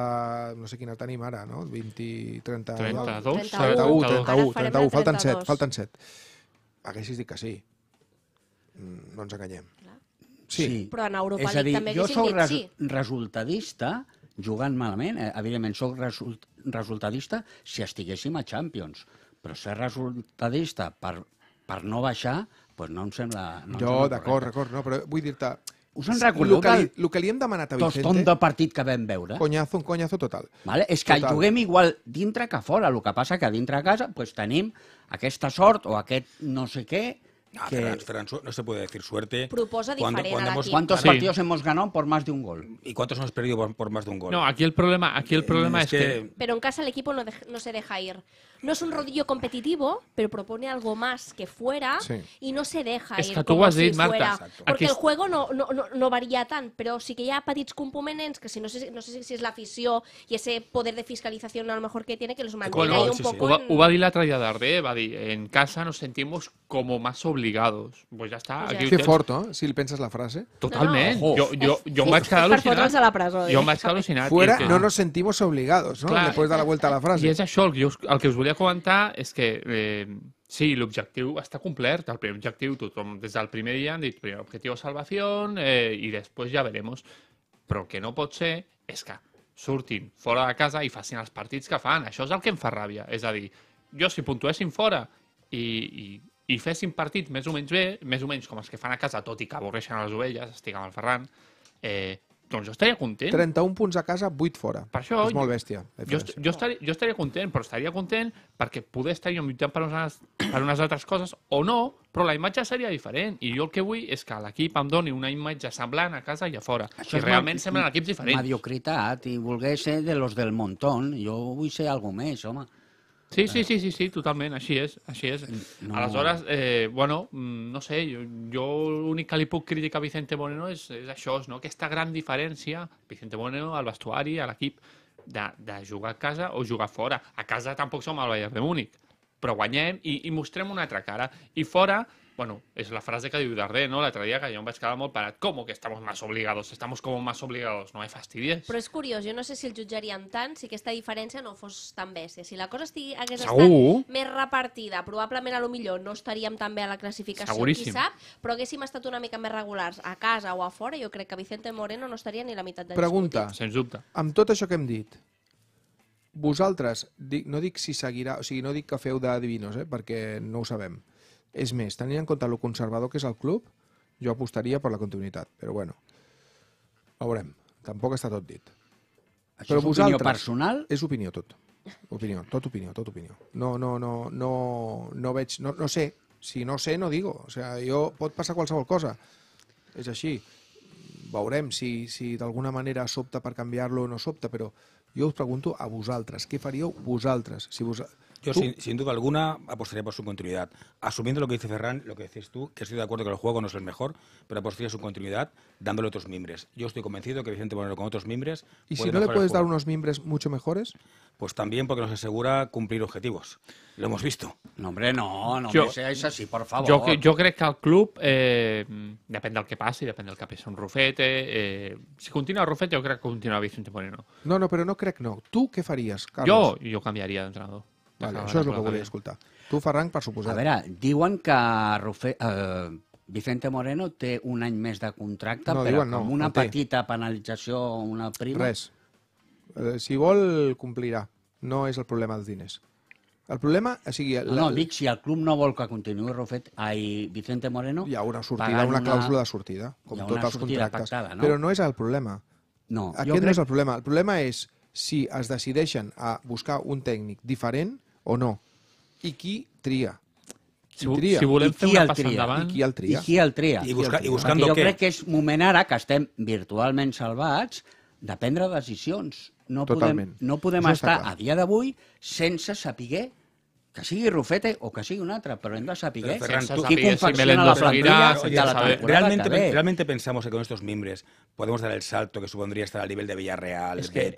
no sé quina tenim ara, no? 20, 30... 32? 31, 31, 31, falten 7, falten 7. Haguessis dit que sí. Mm, no ens enganyem. Sí. sí. Però en Europa League també haguessin dit sí. És a dir, jo sóc res sí. resultadista, jugant malament, eh, evidentment sóc result, resultadista si estiguéssim a Champions, però ser resultadista per, per no baixar, doncs no em sembla... No jo, d'acord, d'acord, no, però vull dir-te... Us en recordeu que, li, que li hem demanat a Vicente... Tostón de partit que vam veure. Conyazo, un conyazo total. Vale? És que total. el juguem igual dintre que fora, el que passa que dintre a casa pues, tenim aquesta sort o aquest no sé què, No, se puede decir suerte. ¿Cuántos partidos hemos ganado por más de un gol? ¿Y cuántos hemos perdido por, más de un gol? No, aquí el problema, aquí el eh, problema es, que... Pero en casa el equipo no se deja ir no es un rodillo competitivo, pero propone algo más que fuera y no se deja ir que si fuera. el juego no, no, no, no sí que ya ha petits que si no sé, no sé si és y ese poder de fiscalización a lo mejor que tiene que los mantiene ahí un poco En... va en casa nos sentimos como más obligados. Pues ya está. Pues Aquí que fort, ¿eh? Si le penses la frase. Totalmente. Yo me he jo, jo em vaig quedar al·lucinat. A Fuera no nos sentimos obligados, no? Clar. Després la vuelta a la frase. I és això el que, el que volia comentar és que eh, sí, l'objectiu està complert, el primer objectiu, tothom des del primer dia han dit primer objectiu salvació eh, i després ja veremos. Però el que no pot ser és que surtin fora de casa i facin els partits que fan. Això és el que em fa ràbia. És a dir, jo si puntuessin fora i, i, i fessin partit més o menys bé, més o menys com els que fan a casa, tot i que avorreixen les ovelles, estic amb el Ferran, eh, doncs jo estaria content. 31 punts a casa, 8 fora. Per això, és molt bèstia. Jo, jo, estaria, jo estaria content, però estaria content perquè poder estar jo lluitant per unes, per unes altres coses o no, però la imatge seria diferent. I jo el que vull és que l'equip em doni una imatge semblant a casa i a fora. Això I realment semblen equips diferents. Mediocritat i voler ser de los del montón. Jo vull ser alguna més, home. Sí, sí, sí, sí, sí, totalment, així és, així és. No. Aleshores, eh, bueno, mm, no sé, jo, jo l'únic que li puc criticar a Vicente Moreno és, és això, no? aquesta gran diferència, Vicente Moreno, al vestuari, a l'equip, de, de jugar a casa o jugar fora. A casa tampoc som al Bayern de Múnich, però guanyem i, i mostrem una altra cara. I fora, Bueno, és la frase que diu Darder, no?, l'altre dia, que jo em vaig quedar molt parat. Com que estamos más obligados? Estamos como más obligados. No me fastidies. Però és curiós, jo no sé si el jutjarien tant si aquesta diferència no fos tan bé. Si la cosa estigui, hagués Segur. estat més repartida, probablement a lo millor no estaríem tan bé a la classificació, Seguríssim. qui sap, però haguéssim estat una mica més regulars a casa o a fora, jo crec que Vicente Moreno no estaria ni la meitat de Pregunta, discutit. Sens dubte. amb tot això que hem dit, vosaltres, dic, no dic si seguirà, o sigui, no dic que feu de divinos, eh, perquè no ho sabem, és més, tenint en compte el conservador que és el club, jo apostaria per la continuïtat, però bueno, veurem. Tampoc està tot dit. Això però és opinió personal? És opinió, tot. Opinió, tot opinió, tot opinió. No, no, no, no, no veig, no, no sé. Si no sé, no digo. O sea, jo pot passar qualsevol cosa. És així. Veurem si, si d'alguna manera sobta per canviar-lo o no sobta, però jo us pregunto a vosaltres, què faríeu vosaltres? Si vosaltres Yo, sin, duda alguna, apostaría por su continuidad. Asumiendo lo que dice Ferran, lo que dices tú, que estoy de acuerdo que el juego no es el mejor, pero apostaría su continuidad dándole otros mimbres. Yo estoy convencido que Vicente Moreno con otros mimbres. ¿Y si no le puedes dar unos mimbres mucho mejores? Pues también porque nos asegura cumplir objetivos. Lo hemos visto. No, hombre, no, no seáis así, por favor. Yo, yo creo que al club, eh, depende del que pase, depende del que pase un Rufete. Eh, si continúa Rufete, yo creo que continúa Vicente Moreno. No, no, pero no creo que no. ¿Tú qué farías, Carlos? Yo, yo cambiaría de entrenador. Vale, això és el que volia escoltar. Tu, Ferran, per suposar. A veure, diuen que Rufe, eh, Vicente Moreno té un any més de contracte, no, però diuen, no, amb una no petita té. penalització o una prima... Res. Eh, si vol, complirà. No és el problema dels diners. El problema, o sigui... La... No, no, dic, si el club no vol que continuï Rufet, ai, Vicente Moreno... Hi ha una sortida, una clàusula de sortida, com tots els contractes. Pactada, no? Però no és el problema. No, Aquest no crec... no és el problema. El problema és si es decideixen a buscar un tècnic diferent, o no? I qui tria? Si, tria. si volem fer una passa endavant... I qui el tria? I qui el tria? I, busca, i buscant què? jo què? crec que és moment ara que estem virtualment salvats de prendre decisions. No Totalment. podem, no podem estar clar. a dia d'avui sense saber que Rufete o casi una un altre, però hem de realmente, ¿Realmente pensamos que con estos mimbres podemos dar el salto que supondría estar al nivel de Villarreal? Es que,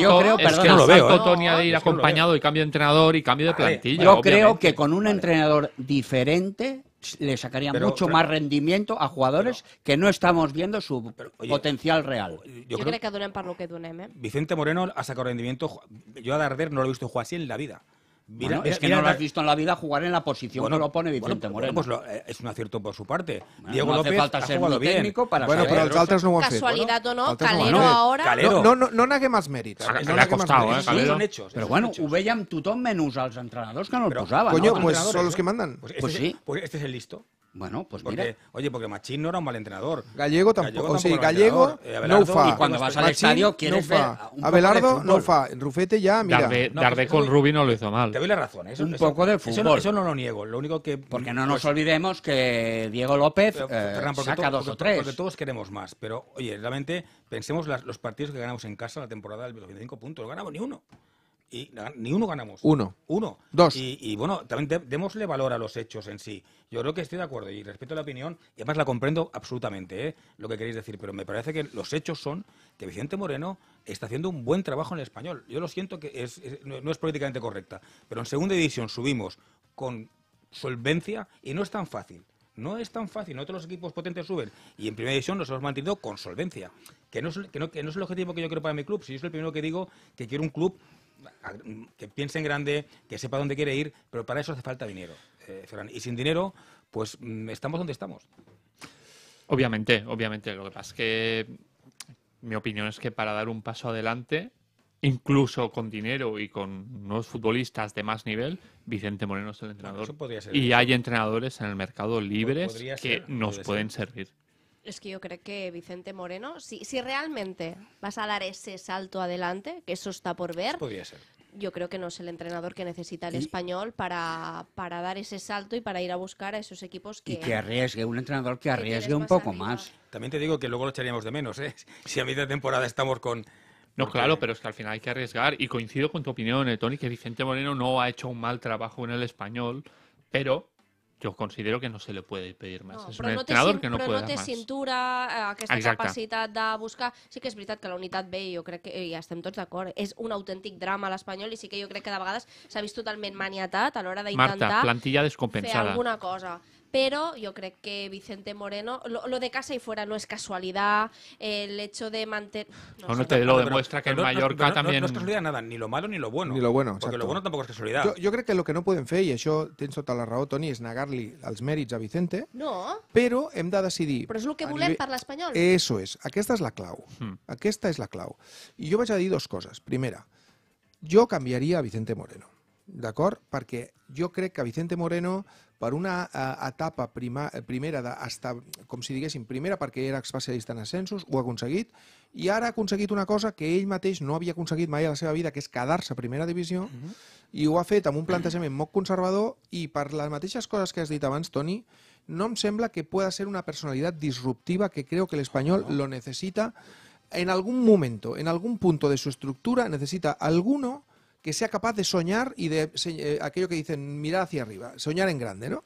yo creo, que de ir acompañado y cambio de entrenador y cambio de plantilla. Yo creo que con un entrenador diferente le sacaría mucho más rendimiento a jugadores que no estamos viendo su potencial real. Yo, creo, que para lo que donen. Vicente Moreno ha sacado rendimiento. Yo a Darder no lo he visto jugar así en la vida. Mira, bueno, es que mira, no lo has visto en la vida jugar en la posición bueno, que lo pone Vicente Moreno. Bueno, pues lo, eh, es un acierto por su parte. Bueno, Diego no hace López falta ha ser jugado muy bien. técnico para Bueno, saber. pero altres no ho Casualidad o no, Calero, ahora... Calero. No, no, no más els mèrits. No ha costado, Eh, Calero. Sí, hechos. pero bueno, hechos. ho vèiem tothom menys els que no el però, Coño, no? pues son los ¿eh? que mandan. pues, pues sí. Pues este es el listo. Bueno, pues porque, mira. Oye, porque Machín no era un mal entrenador. Gallego tampoco. O Gallego, no fa. Y cuando vas al estadio quieres ver un Abelardo, no fa. Rufete ya, mira. Darde, con pues Rubí no lo hizo mal. Te doy la razón. ¿eh? Es un poco de fútbol. Eso no, lo niego. Lo único que... Porque no mm, nos pues- olvidemos que Diego López eh, saca dos o tres. Porque todos queremos más. Pero, oye, realmente pensemos los partidos que ganamos en casa la temporada del 25 puntos. No ganamos ni uno. Y ni uno ganamos. Uno. Uno. Dos. Y, bueno, también démosle valor a los hechos en sí. Yo creo que estoy de acuerdo y respeto la opinión y además la comprendo absolutamente, ¿eh? lo que queréis decir, pero me parece que los hechos son que Vicente Moreno está haciendo un buen trabajo en el español. Yo lo siento que no, es políticamente correcta, pero en segunda división subimos con solvencia y no es tan fácil. No es tan fácil, no todos los equipos potentes suben. Y en primera división nos hemos mantenido con solvencia. que no es el objetivo que yo quiero para mi club. Si yo soy el primero que digo que quiero un club que piense en grande, que sepa dónde quiere ir, pero para eso hace falta dinero, eh, Y sin dinero, pues mm, estamos donde estamos. Obviamente, obviamente. Lo que pasa es que mi opinión es que para dar un paso adelante, incluso con dinero y con unos futbolistas de más nivel, Vicente Moreno es el entrenador. y hay entrenadores en el mercado pues Libres que nos pueden servir. Es que yo creo que Vicente Moreno, si, si realmente vas a dar ese salto adelante, que eso está por ver, yo creo que no es el entrenador que necesita el español para, para, dar ese salto y para ir a buscar a esos equipos que... Y que arriesgue, un entrenador que arriesgue un poco más. También te digo que luego lo echaríamos de menos, ¿eh? Si a mitad de temporada estamos con... No, claro, pero es que al final hay que arriesgar. Y coincido con tu opinión, eh, Tony, que Vicente Moreno no ha hecho un mal trabajo en el español, pero jo considero que no se le puede pedir més. No, és un no entrenador que no però no té cintura, cintura, eh, aquesta Exacte. capacitat de buscar... Sí que és veritat que la unitat B, jo crec que ja eh, estem tots d'acord, és un autèntic drama a l'espanyol i sí que jo crec que de vegades s'ha vist totalment maniatat a l'hora d'intentar... Marta, plantilla descompensada. ...fer alguna cosa. Pero yo creo que Vicente Moreno, lo, de casa y fuera no es casualidad, el hecho de mantener... No, te lo demuestra que en Mallorca también... No, es casualidad nada, ni lo malo ni lo bueno. Ni lo bueno, Porque lo bueno tampoco es casualidad. Yo creo que lo que no pueden fe, y eso tenso tota la raó, Toni, es negar a Vicente, no. Pero hem de decidir... Pero es lo que volem para per español. Eso Es. Aquesta és la clau. Aquí hmm. Aquesta és la clau. Y yo voy a decir dos cosas. Primera, yo cambiaría a Vicente Moreno. d'acord? Perquè jo crec que Vicente Moreno, per una uh, etapa prima, eh, primera, de, hasta, com si diguéssim, primera perquè era especialista en ascensos, ho ha aconseguit, i ara ha aconseguit una cosa que ell mateix no havia aconseguit mai a la seva vida, que és quedar-se a primera divisió, mm -hmm. i ho ha fet amb un plantejament molt conservador, i per les mateixes coses que has dit abans, Toni, no em sembla que pueda ser una personalitat disruptiva que creo que l'espanyol no. lo necessita en algun moment, en algun punt de su estructura, necessita alguno que sea capaz de soñar y de eh, aquello que dicen mirar hacia arriba, soñar en grande, ¿no?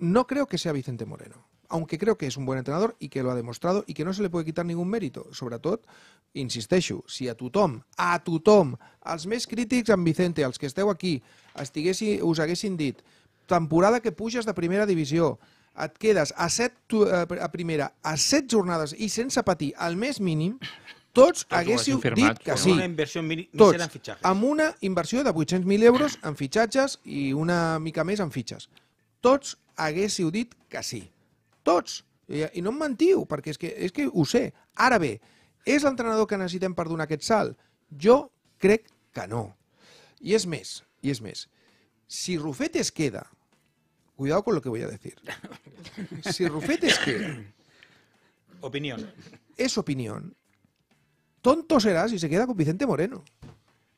No creo que sea Vicente Moreno, aunque creo que es un buen entrenador i que lo ha demostrado i que no se le puede quitar ningún mérito, sobretot, insisteixo, si a tothom, a tothom, als més crítics amb Vicente, als que esteu aquí, estiguessi, us haguessin dit temporada que puges de primera divisió, et quedes a, set, eh, a primera a set jornades i sense patir el més mínim, tots, tots haguéssiu firmat, dit que sí. Una inversió tots, en fitxatges. amb una inversió de 800.000 euros en fitxatges i una mica més en fitxes. Tots haguéssiu dit que sí. Tots. I, i no em mentiu, perquè és que, és que ho sé. Ara bé, és l'entrenador que necessitem per donar aquest salt? Jo crec que no. I és més, i és més. Si Rufet es queda, cuidado con lo que voy a decir. Si Rufet es queda... Opinión. Es opinión tonto serà si se queda con Vicente Moreno.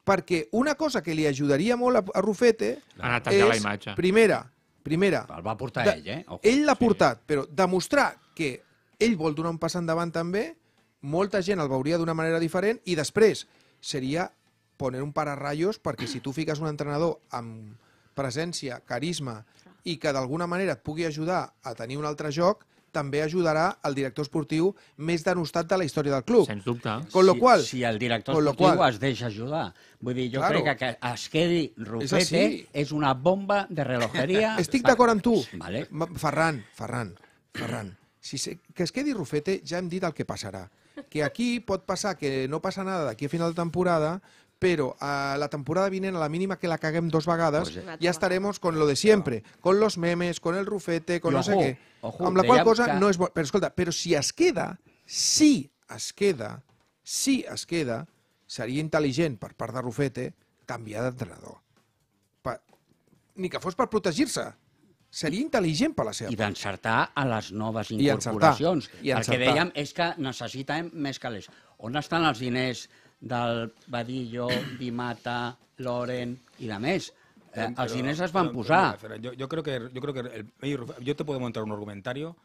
Perquè una cosa que li ajudaria molt a, Rufete és, la imatge. primera, primera... El va portar de, ell, eh? Ojo, ell l'ha sí. portat, però demostrar que ell vol donar un pas endavant també, molta gent el veuria d'una manera diferent i després seria poner un pararrayos perquè si tu fiques un entrenador amb presència, carisma i que d'alguna manera et pugui ajudar a tenir un altre joc, també ajudarà al director esportiu més denostat de la història del club. Sens dubte. Con lo qual, si, si el director esportiu qual, es deixa ajudar. Vull dir, jo claro. crec que es quedi Rufete és, és una bomba de relojeria. Estic d'acord amb tu, vale. Ferran, Ferran, Ferran. Si se, que es quedi Rufete ja hem dit el que passarà. Que aquí pot passar que no passa nada d'aquí a final de temporada, pero a la temporada vinent, a la mínima que la caguem dos vagadas, ja ya estaremos con lo de siempre, con los memes, con el rufete, con no ojo, sé què. Ojo, amb la qual cosa que... no és bo... Però escolta, però si es queda, si es queda, si es queda, seria intel·ligent per part de Rufete canviar d'entrenador. Ni que fos per protegir-se. Seria intel·ligent per la seva I d'encertar a les noves incorporacions. I encertar. I encertar. El que dèiem és que necessitem més calés. On estan els diners del Badillo, Dimata, Loren ...y de més. Eh, eh van posar. Yo, yo creo que, yo, creo que yo te puedo montar un argumentario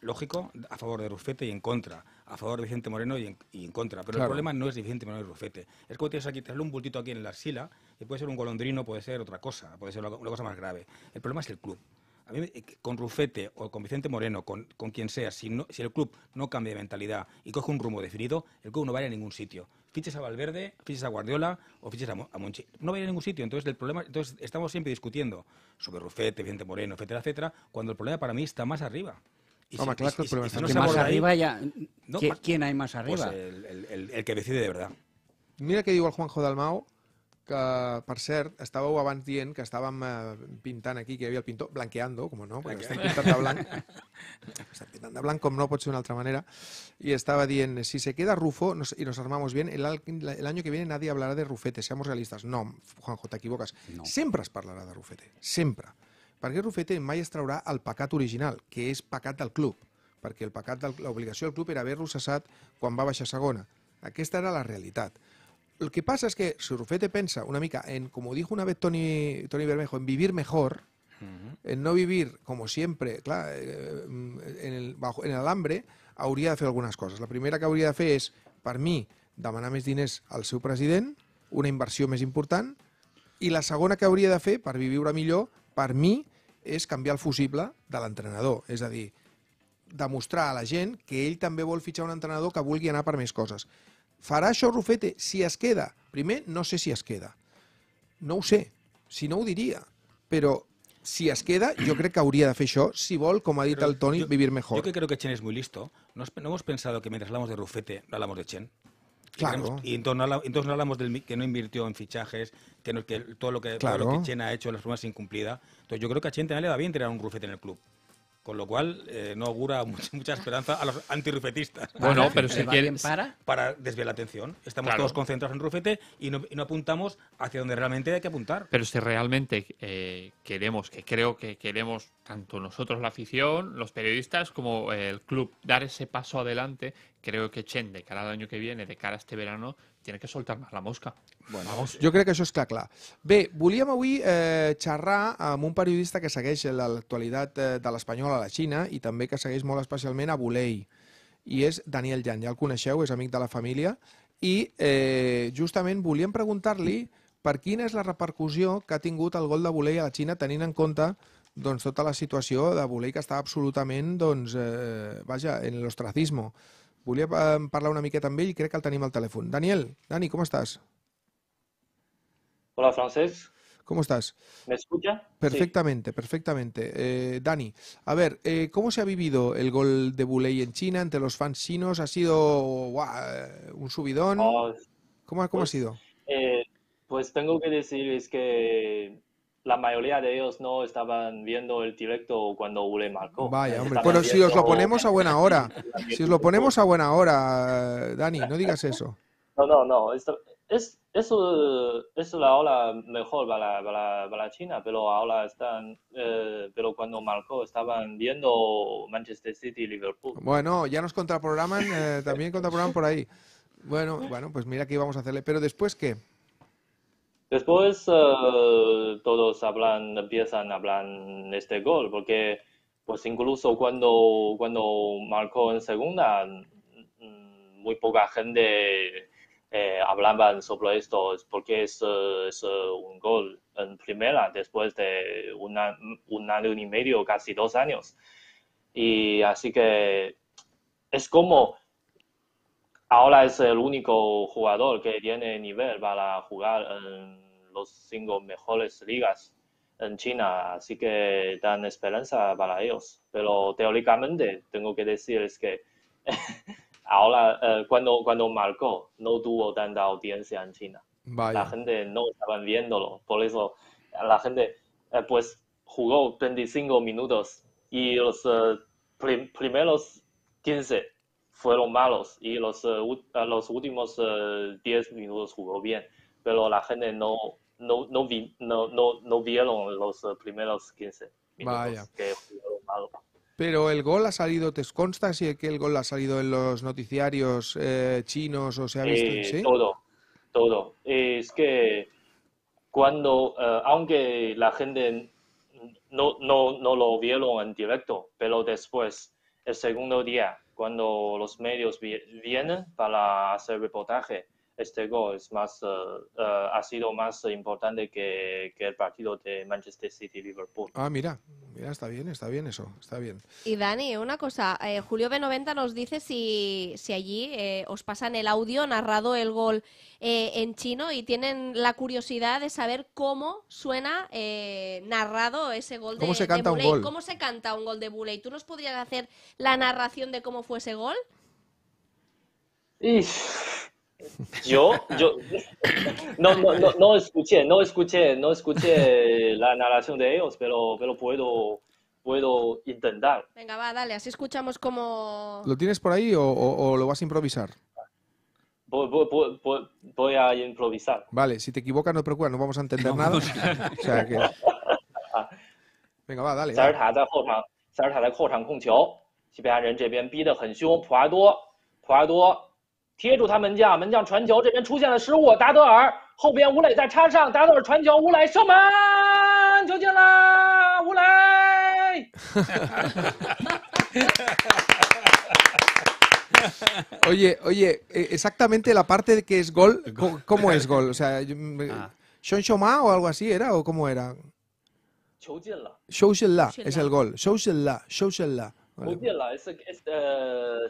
lógico a favor de Rufete y en contra, a favor de Vicente Moreno y en, contra. Pero el problema no es Vicente Moreno y Rufete. Es como tienes aquí, te un bultito aquí en la sila... y puede ser un golondrino, puede ser otra cosa, puede ser una cosa más grave. El problema es el club. A mí, eh, con Rufete o con Vicente Moreno, con, quien sea, si, no, si el club no cambia de mentalidad y coge un rumbo definido, el club no va a ir a ningún sitio fiches a Valverde, fiches a Guardiola o fiches a, Monchi. No va a ir a ningún sitio. Entonces, el problema, entonces estamos siempre discutiendo sobre Rufete, Vicente Moreno, etcétera, etcétera, cuando el problema para mí está más arriba. Y no, claro, el más arriba ya... ¿Quién, hay más pues arriba? Pues el, el, que decide de verdad. Mira que digo al Juanjo Dalmao que, per cert, estàveu abans dient que estàvem eh, pintant aquí, que hi havia el pintor, blanqueando, com no, perquè estem pintant de blanc. estem pintant de blanc com no pot ser d'una altra manera. I estava dient, si se queda Rufo nos, y nos armamos bien, el, el año que viene nadie hablará de Rufete, seamos realistas. No, Juanjo, t'equivoques. No. Sempre es parlarà de Rufete, sempre. Perquè Rufete mai es traurà el pecat original, que és pecat del club. Perquè el pecat de l'obligació del club era haver-lo cessat quan va baixar segona. Aquesta era la realitat. Lo que pasa es que Surfete pensa una mica en, como dijo una vez Tony, Tony Bermejo, en vivir mejor, uh -huh. en no vivir como siempre, claro, eh, en el, bajo, en el alambre, hauria de fer algunes coses. La primera que hauria de fer és, per mi, demanar més diners al seu president, una inversió més important, i la segona que hauria de fer per viure millor, per mi, és canviar el fusible de l'entrenador. És a dir, demostrar a la gent que ell també vol fitxar un entrenador que vulgui anar per més coses. Farage o Rufete, si es queda? Primer, no sé si es queda. No sé, si no diría, pero si es queda, yo creo que hauria de fer si vol, como ha dicho el Toni, vivir mejor. Yo creo que Chen es muy listo. ¿No, hemos pensado que mientras hablamos de Rufete, hablamos de Chen? Claro. Y, entonces, no, hablamos del que no invirtió en fichajes, que, todo lo que, Chen ha hecho, las formas incumplida. Entonces yo creo que a Chen también le va bien tener un Rufete en el club. Con lo cual, eh, no augura mucha, mucha, esperanza a los antirrufetistas. Bueno, pero si quieren... Para? desviar la atención. Estamos todos concentrados en Rufete y no, no, apuntamos hacia donde realmente hay que apuntar. Pero si realmente eh, queremos, que creo que queremos tanto nosotros la afición, los periodistas, como eh, el club, dar ese paso adelante, creo que Chen, de cara al año que viene, de cara a este verano, tiene que soltar más la mosca. Bueno, Vamos. jo crec que això està clar. Bé, volíem avui eh, xerrar amb un periodista que segueix l'actualitat eh, de l'Espanyol a la Xina i també que segueix molt especialment a Bolei, I és Daniel Jan, ja el coneixeu, és amic de la família. I eh, justament volíem preguntar-li per quina és la repercussió que ha tingut el gol de Bolei a la Xina tenint en compte doncs, tota la situació de Bolei que està absolutament doncs, eh, vaja, en l'ostracismo. Volia hablar una miqueta también y creo que el tenim al teléfono. Daniel, Dani, ¿cómo estás? Hola, Francesc. ¿Cómo estás? ¿Me escucha? Perfectamente, perfectamente. Eh, Dani, a ver, eh, ¿cómo se ha vivido el gol de Buley en China entre los fans chinos? ¿Ha sido eh, un subidón? Ah, ¿Cómo, ha pues, sido? pues tengo que decir es que la mayoría de ellos no estaban viendo el directo cuando Ule marcó. Vaya, hombre. pero si os lo ponemos a buena hora. si os lo ponemos a buena hora, Dani, no digas eso. No, no, no. es, eso es la ola mejor para, la China, pero ahora están, eh, pero cuando marcó estaban viendo Manchester City y Liverpool. Bueno, ya nos contraprograman, eh, también contraprograman por ahí. Bueno, bueno, pues mira que íbamos a hacerle. Pero después, ¿qué? Después eh, todos hablan, empiezan a hablar este gol, porque pues incluso cuando, cuando marcó en segunda, muy poca gente eh, hablaba hablaban sobre esto, porque es, eh, es, un gol en primera después de una, un año y medio, casi dos años. Y así que es como ahora es el único jugador que tiene nivel para jugar en los cinco mejores ligas en China, así que dan esperanza para ellos. Pero teóricamente, tengo que decirles que ahora, eh, cuando, cuando marcó, no tuvo tanta audiencia en China. La gente no estaba viéndolo, por eso la gente eh, pues jugó 25 minutos y los eh, primeros 15 fueron malos y los, los últimos 10 minutos jugó bien, pero la gente no no, no, no, no, vieron los eh, primeros 15 minutos Pero el gol ha salido, ¿te consta si que el gol ha salido en los noticiarios eh, chinos o se ha eh, visto? Todo, todo. Es que cuando, aunque la gente no, lo vieron en directo, pero después, el segundo día, cuando los medios vienen para hacer reportaje, este gol es más, eh, eh, ha sido más importante que, el partido de Manchester City-Liverpool. Ah, mira, mira, está bien, está bien eso, está bien. Y Dani, una cosa, eh, Julio B90 nos dice si, si allí os pasan el audio narrado el gol en chino y tienen la curiosidad de saber cómo suena narrado ese gol ¿Cómo de, se canta un gol? ¿Cómo se canta un gol de Buley? ¿Tú nos podrías hacer la narración de cómo fue ese gol? Y yo, yo, no, escuché, no escuché, no escuché la narración de ellos, pero, puedo, puedo intentar. Venga, va, dale, así escuchamos como… ¿Lo tienes por ahí o, lo vas a improvisar? Voy, a improvisar. Vale, si te equivocas no te preocupes, no vamos a entender nada. o sea Venga, va, dale. 贴住他门将，门将传球，这边出现了失误。达德尔后边吴磊在插上，达德尔传球，吴磊射门，球进了，吴磊。哈哈哈哈哈！哈哈哈哈哈！Oye, oye, exactamente la parte de que es gol, cómo es gol. O sea, ¿show show ma o algo así era o cómo era? 球进了。Show shella es el gol. Show shella, show shella. Muy bien, eso es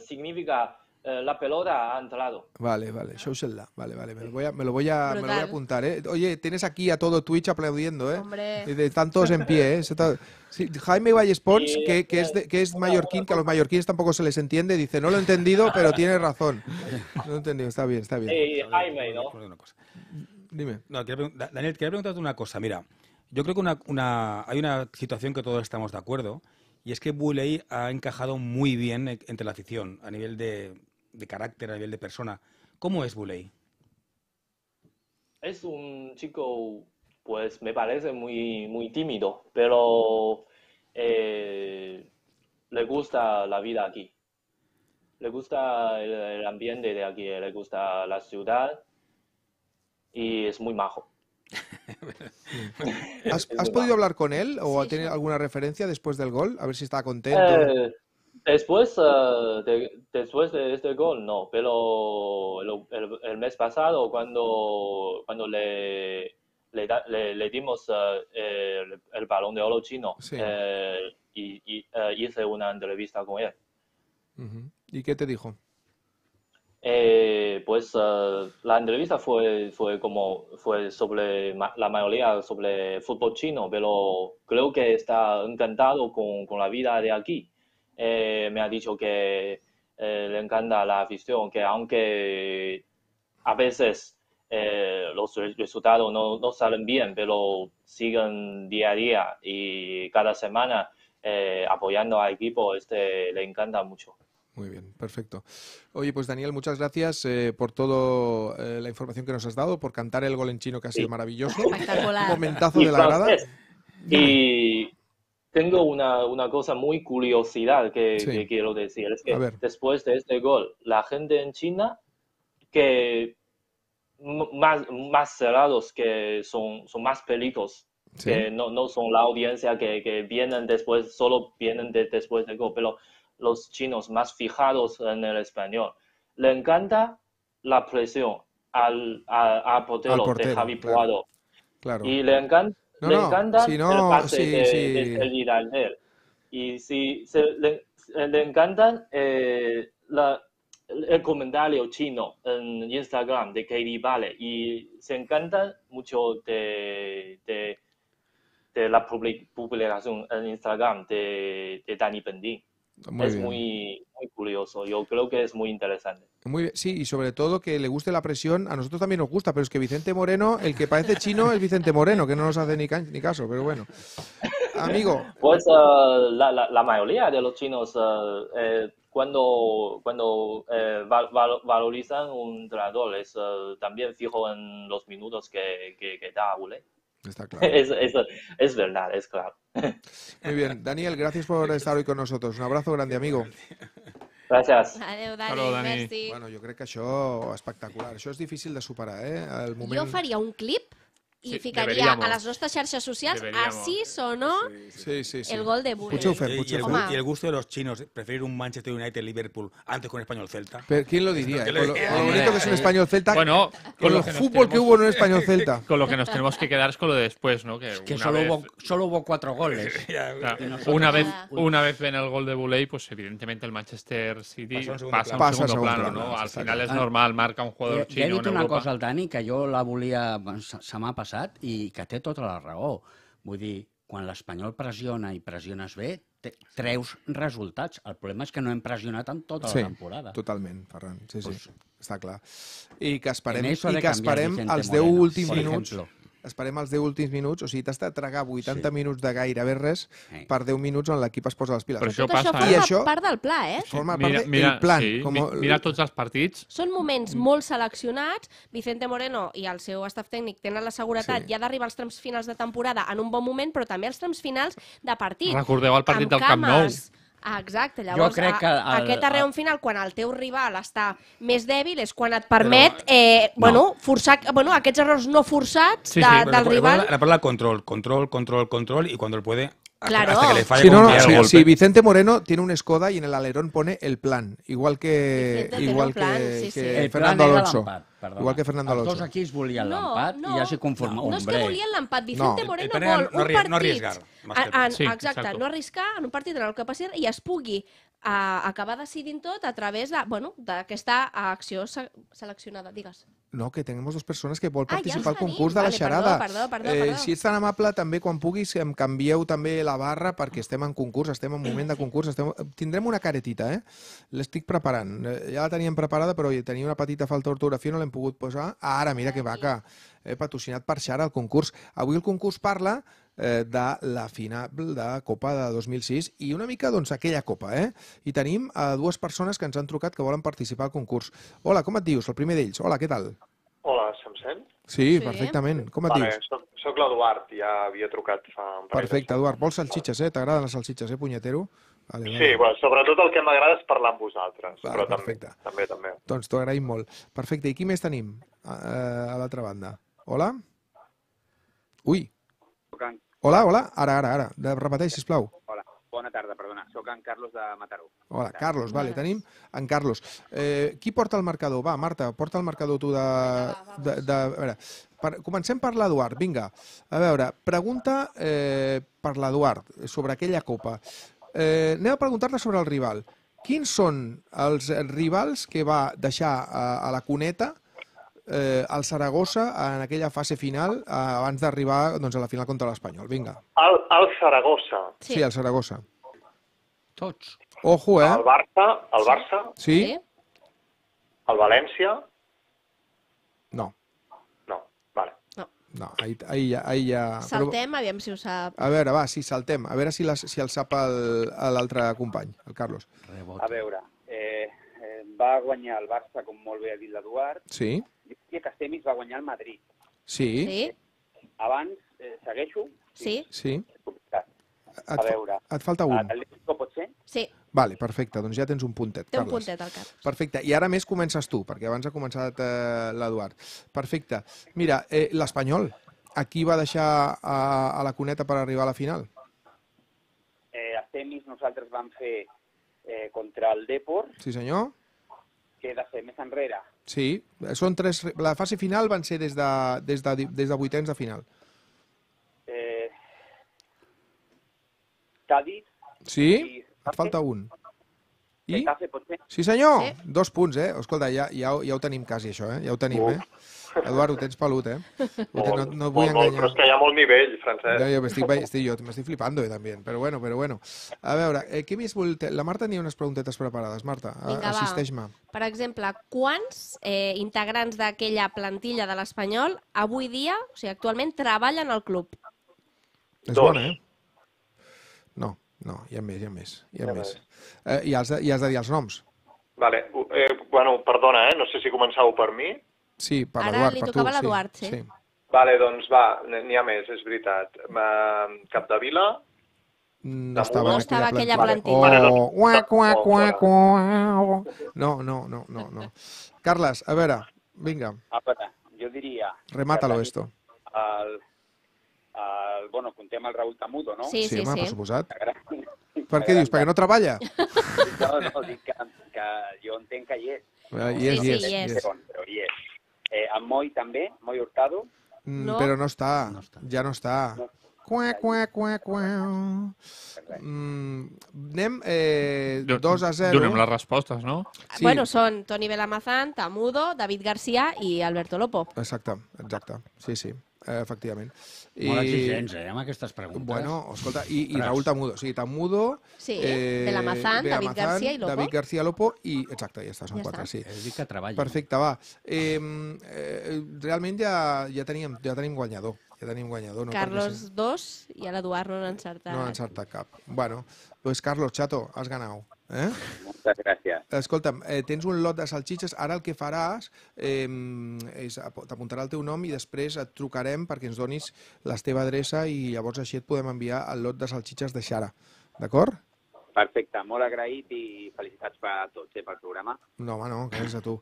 significa. Eh, la pelota ha entrado. Vale, vale, ah. Showsella. Vale, vale, me lo voy a, me lo voy a, apuntar. ¿eh? Oye, tienes aquí a todo Twitch aplaudiendo, ¿eh? Hombre. De, tantos en pie, ¿eh? Jaime Vallespons, que, que, es, que es mallorquín, que a los mallorquines tampoco se les entiende, dice, no lo he entendido, pero tiene razón. No lo he entendido, está bien, está bien. Jaime, ¿no? Dime. Daniel, quería preguntarte una cosa. Mira, yo creo que una, hay una situación que todos estamos de acuerdo, y es que Buley ha encajado muy bien e-, entre la afición, a nivel de de carácter, a nivel de persona. ¿Cómo es Buley? Es un chico, pues me parece muy, muy tímido, pero eh, le gusta la vida aquí. Le gusta el, ambiente de aquí, le gusta la ciudad y es muy majo. ¿Has, podido hablar con él o sí, alguna referencia después del gol? A ver si está contento. Eh, Después, eh, de, después de este gol, no, pero el, el, mes pasado, cuando, cuando le, le, dimos eh, el, balón de oro chino, eh, y, y hice una entrevista con él. ¿Y qué te dijo? pues la entrevista fue, fue como fue sobre la mayoría sobre fútbol chino, pero creo que está encantado con, con la vida de aquí. Eh, me ha dicho que eh, le encanta la afición, que aunque a veces eh, los resultados no, no, salen bien, pero siguen día a día y cada semana apoyando al equipo, este le encanta mucho. Muy bien, perfecto. Oye, pues Daniel, muchas gracias por toda la información que nos has dado, por cantar el gol en chino que ha sido maravilloso. Un momentazo de la grada. Y tengo una, una cosa muy curiosidad que, quiero decir. Es que después de este gol, la gente en China que más, más cerrados que son, son más peligros que no, no, son la audiencia que, vienen después, solo vienen de, después de gol, pero los chinos más fijados en el español. Le encanta la presión al, a, portero, de Javi Y le encanta no, le no, Y si le, le, encantan eh, el comentario chino en Instagram de Katie Vale y se encanta mucho de, de, de la publicación en Instagram de, de Dani Pendín es muy, curioso, yo creo que es muy interesante. Muy Sí, y sobre todo que le guste la presión, a nosotros también nos gusta, pero es que Vicente Moreno, el que parece chino es Vicente Moreno, que no nos hace ni, caso, pero bueno. Amigo. Pues eh, la, mayoría de los chinos, eh, eh, cuando, cuando valorizan un entrenador, es también fijo en los minutos que, da Ule. Está claro. Es, es, verdad, es claro. Muy bien, Daniel, gracias por estar hoy con nosotros. Un abrazo grande, amigo. Gracias. Adiós, Dani. Bueno, yo creo que es espectacular. Eso es difícil de superar, eh? Yo moment... un clip y sí, a las dos xarxes socials, así así o no, sí, sí, sí. el gol de Buley. Mucho y, el, gusto de los chinos, preferir un Manchester United-Liverpool antes con un español-celta. ¿Pero quién lo diría? lo, bonito que es un español-celta, bueno, con, el fútbol que hubo en un español-celta. Con lo que nos tenemos que quedar es con lo de después, ¿no? Que, es que solo, hubo, solo hubo cuatro goles. una, vez, una vez ven el gol de Buley, pues evidentemente el Manchester City pasa un segundo, plano, ¿no? Al final es ah, normal, marca un jugador chino. Ja he dicho una, cosa al Dani, que yo la bulía Se ha pasado passat i que té tota la raó. Vull dir, quan l'Espanyol pressiona i pressiones bé, te, treus resultats. El problema és que no hem pressionat en tota sí, la temporada. Sí, Totalment, Ferran. Sí, pues, sí, està clar. I que esperem, i que esperem els 10 últims minuts... Ejemplo esperem els 10 últims minuts, o sigui, t'has de tragar 80 sí. minuts de gairebé res sí. per 10 minuts on l'equip es posa les piles. Però això, passa, això forma eh? això part del pla, eh? Sí. Forma mira, part mira, del plan. Sí. Com... Mira tots els partits. Són moments mm. molt seleccionats. Vicente Moreno i el seu staff tècnic tenen la seguretat sí. ja d'arribar als trams finals de temporada en un bon moment, però també als trams finals de partit. Recordeu el partit del Camp Nou. Ah, exacte, llavors jo crec que el, aquest arreu final, quan el teu rival està més dèbil, és quan et permet però, eh, no. bueno, forçar, bueno, aquests errors no forçats sí, de, sí, del però, rival. la, però, la control, control, control, control, i quan el puede Claro. Hasta que le falle sí, no, no, sí, golpe. sí, Vicente Moreno tiene un Skoda y en el alerón pone el plan, igual que igual que, plan, sí, que sí. Fernando Alonso. Perdona, igual que Fernando Alonso. Els dos aquí es volien no, l'empat no, no, i ja s'hi conforma. No, no és que volien l'empat. Vicente no. Moreno vol un partit... No arriesgar. En, exacte, exacte, no arriscar en un partit en el que passi i es pugui a acabar decidint tot a través d'aquesta bueno, d'aquesta acció se seleccionada, digues. No, que tenim dos persones que vol participar ah, ja al concurs de la vale, xerada. Perdó, perdó, eh, perdó, perdó. Eh, si ets tan amable, també, quan puguis, em canvieu també la barra perquè estem en concurs, estem en moment de concurs, estem... tindrem una caretita, eh? L'estic preparant. Eh, ja la teníem preparada, però tenia una petita falta d'ortografia, no l'hem pogut posar. Ah, ara, mira que vaca. Aquí eh, patrocinat per Xara el concurs. Avui el concurs parla eh, de la final de Copa de 2006 i una mica, doncs, aquella Copa, eh? I tenim a eh, dues persones que ens han trucat que volen participar al concurs. Hola, com et dius? El primer d'ells. Hola, què tal? Hola, se'm sent? Sí, sí, perfectament. Com et vale, dius? Soc, l'Eduard, ja havia trucat fa un parell Perfecte, Eduard. Vols salsitxes, eh? T'agraden les salsitxes, eh, punyetero? Vale, vale. Sí, bueno, sobretot el que m'agrada és parlar amb vosaltres. Vale, però perfecte. També, també, també. Doncs t'ho agraïm molt. Perfecte, i qui més tenim a, eh, a l'altra banda? Hola? Ui. Hola, hola. Ara, ara, ara. Repeteix, sisplau. Hola. Bona tarda, perdona. Soc en Carlos de Mataró. Hola, Carlos, vale, Hola. tenim en Carlos. Eh, qui porta el marcador? Va, Marta, porta el marcador tu de... de, de a veure, per, comencem per l'Eduard, vinga. A veure, pregunta eh, per l'Eduard sobre aquella copa. Eh, anem a preguntar-te sobre el rival. Quins són els rivals que va deixar a, a la cuneta eh, el Saragossa en aquella fase final eh, abans d'arribar doncs, a la final contra l'Espanyol. Vinga. El, el Saragossa. Sí, sí el Saragossa. Tots. Ojo, eh? El Barça. El Barça. Sí. sí. El València. No. No, vale. No, no ahir, ahir, ja, ahir ja... Saltem, Però... aviam si ho sap. A veure, va, sí, saltem. A veure si, la, si el sap l'altre company, el Carlos. Rebot. A veure, eh, eh, va guanyar el Barça, com molt bé ha dit l'Eduard, sí que Castemis va guanyar el Madrid. Sí. sí. Abans, eh, segueixo? Sí. sí. A veure. Et falta un. L'Atlético pot ser? Sí. Vale, perfecte, doncs ja tens un puntet, Té un Carles. puntet al cap. Perfecte, i ara més comences tu, perquè abans ha començat eh, l'Eduard. Perfecte. Mira, eh, l'Espanyol, a qui va deixar a, a la cuneta per arribar a la final? Eh, a tenis nosaltres vam fer eh, contra el Depor. Sí, senyor. Que de ser més enrere Sí, són tres... La fase final van ser des de, des de, des de vuitens de final. Eh... Cádiz. Sí, et falta un. I? Sí, senyor! Sí. Dos punts, eh? Escolta, ja, ja, ja ho tenim quasi, això, eh? Ja ho tenim, eh? Eduard, ho tens pelut, eh? Molt, no, no vull molt, enganyar. Molt, però és que hi ha molt nivell, Francesc. Jo, jo estic, estic, jo m'estic flipant, eh, també. Però bueno, però bueno. A veure, eh, què més vol... La Marta tenia unes preguntetes preparades. Marta, assisteix-me. Per exemple, quants eh, integrants d'aquella plantilla de l'Espanyol avui dia, o sigui, actualment, treballen al club? És Dos. bona, eh? No, no, hi ha més, hi ha més. Hi ha ja més. Eh, i, has de, I has de dir els noms. Vale. Eh, bueno, perdona, eh? no sé si començàveu per mi. Sí, per Ara Eduard, li per tocava l'Eduard, sí. sí. sí. Vale, doncs va, n'hi ha més, és veritat. cap de Vila? no estava aquella plantilla. Vale. Doncs oh, uac, uac, doncs uac, uac. No, no, no, no, no. Carles, a veure, vinga. Apata, jo diria... Remata-lo, esto. El, el, bueno, contem el Raül Tamudo, no? Sí, sí, sí. Home, sí. per suposat. Per què dius? Perquè no treballa? No, no, dic que, que jo entenc que hi és. Ah, hi és, hi és. Però hi és eh, amb Moi també, Moi Hurtado. Mm, no. Però no està, no està, ja no està. No. Cué, cue, cue, cue. Mm, anem eh, 2 a 0. Donem les respostes, no? Ah, sí. Bueno, són Toni Belamazán, Tamudo, David Garcia i Alberto Lopo. Exacte, exacte. Sí, sí. Eh, Molt I... exigents, eh, amb aquestes preguntes. Bueno, escolta, i, i Raúl Tamudo. Sí, Tamudo... Sí, eh, de eh, l'Amazán, David Amazán, García i Lopo. David García Lopo i... Exacte, ja està, són ja quatre, està. sí. És eh, dir que treballa. Eh. Perfecte, va. Eh, eh, realment ja, ja, teníem, ja tenim guanyador. Ja tenim guanyador. No? Carlos 2 i l'Eduard no n'ha encertat. No n'ha encertat cap. Bueno, doncs pues Carlos, chato, has ganat. Eh? Moltes gràcies. Escolta'm, eh, tens un lot de salxitxes, ara el que faràs eh, és t'apuntarà el teu nom i després et trucarem perquè ens donis la teva adreça i llavors així et podem enviar el lot de salxitxes de Xara, d'acord? Perfecte, molt agraït i felicitats per a tots, eh, pel programa. No, home, no, que és a tu.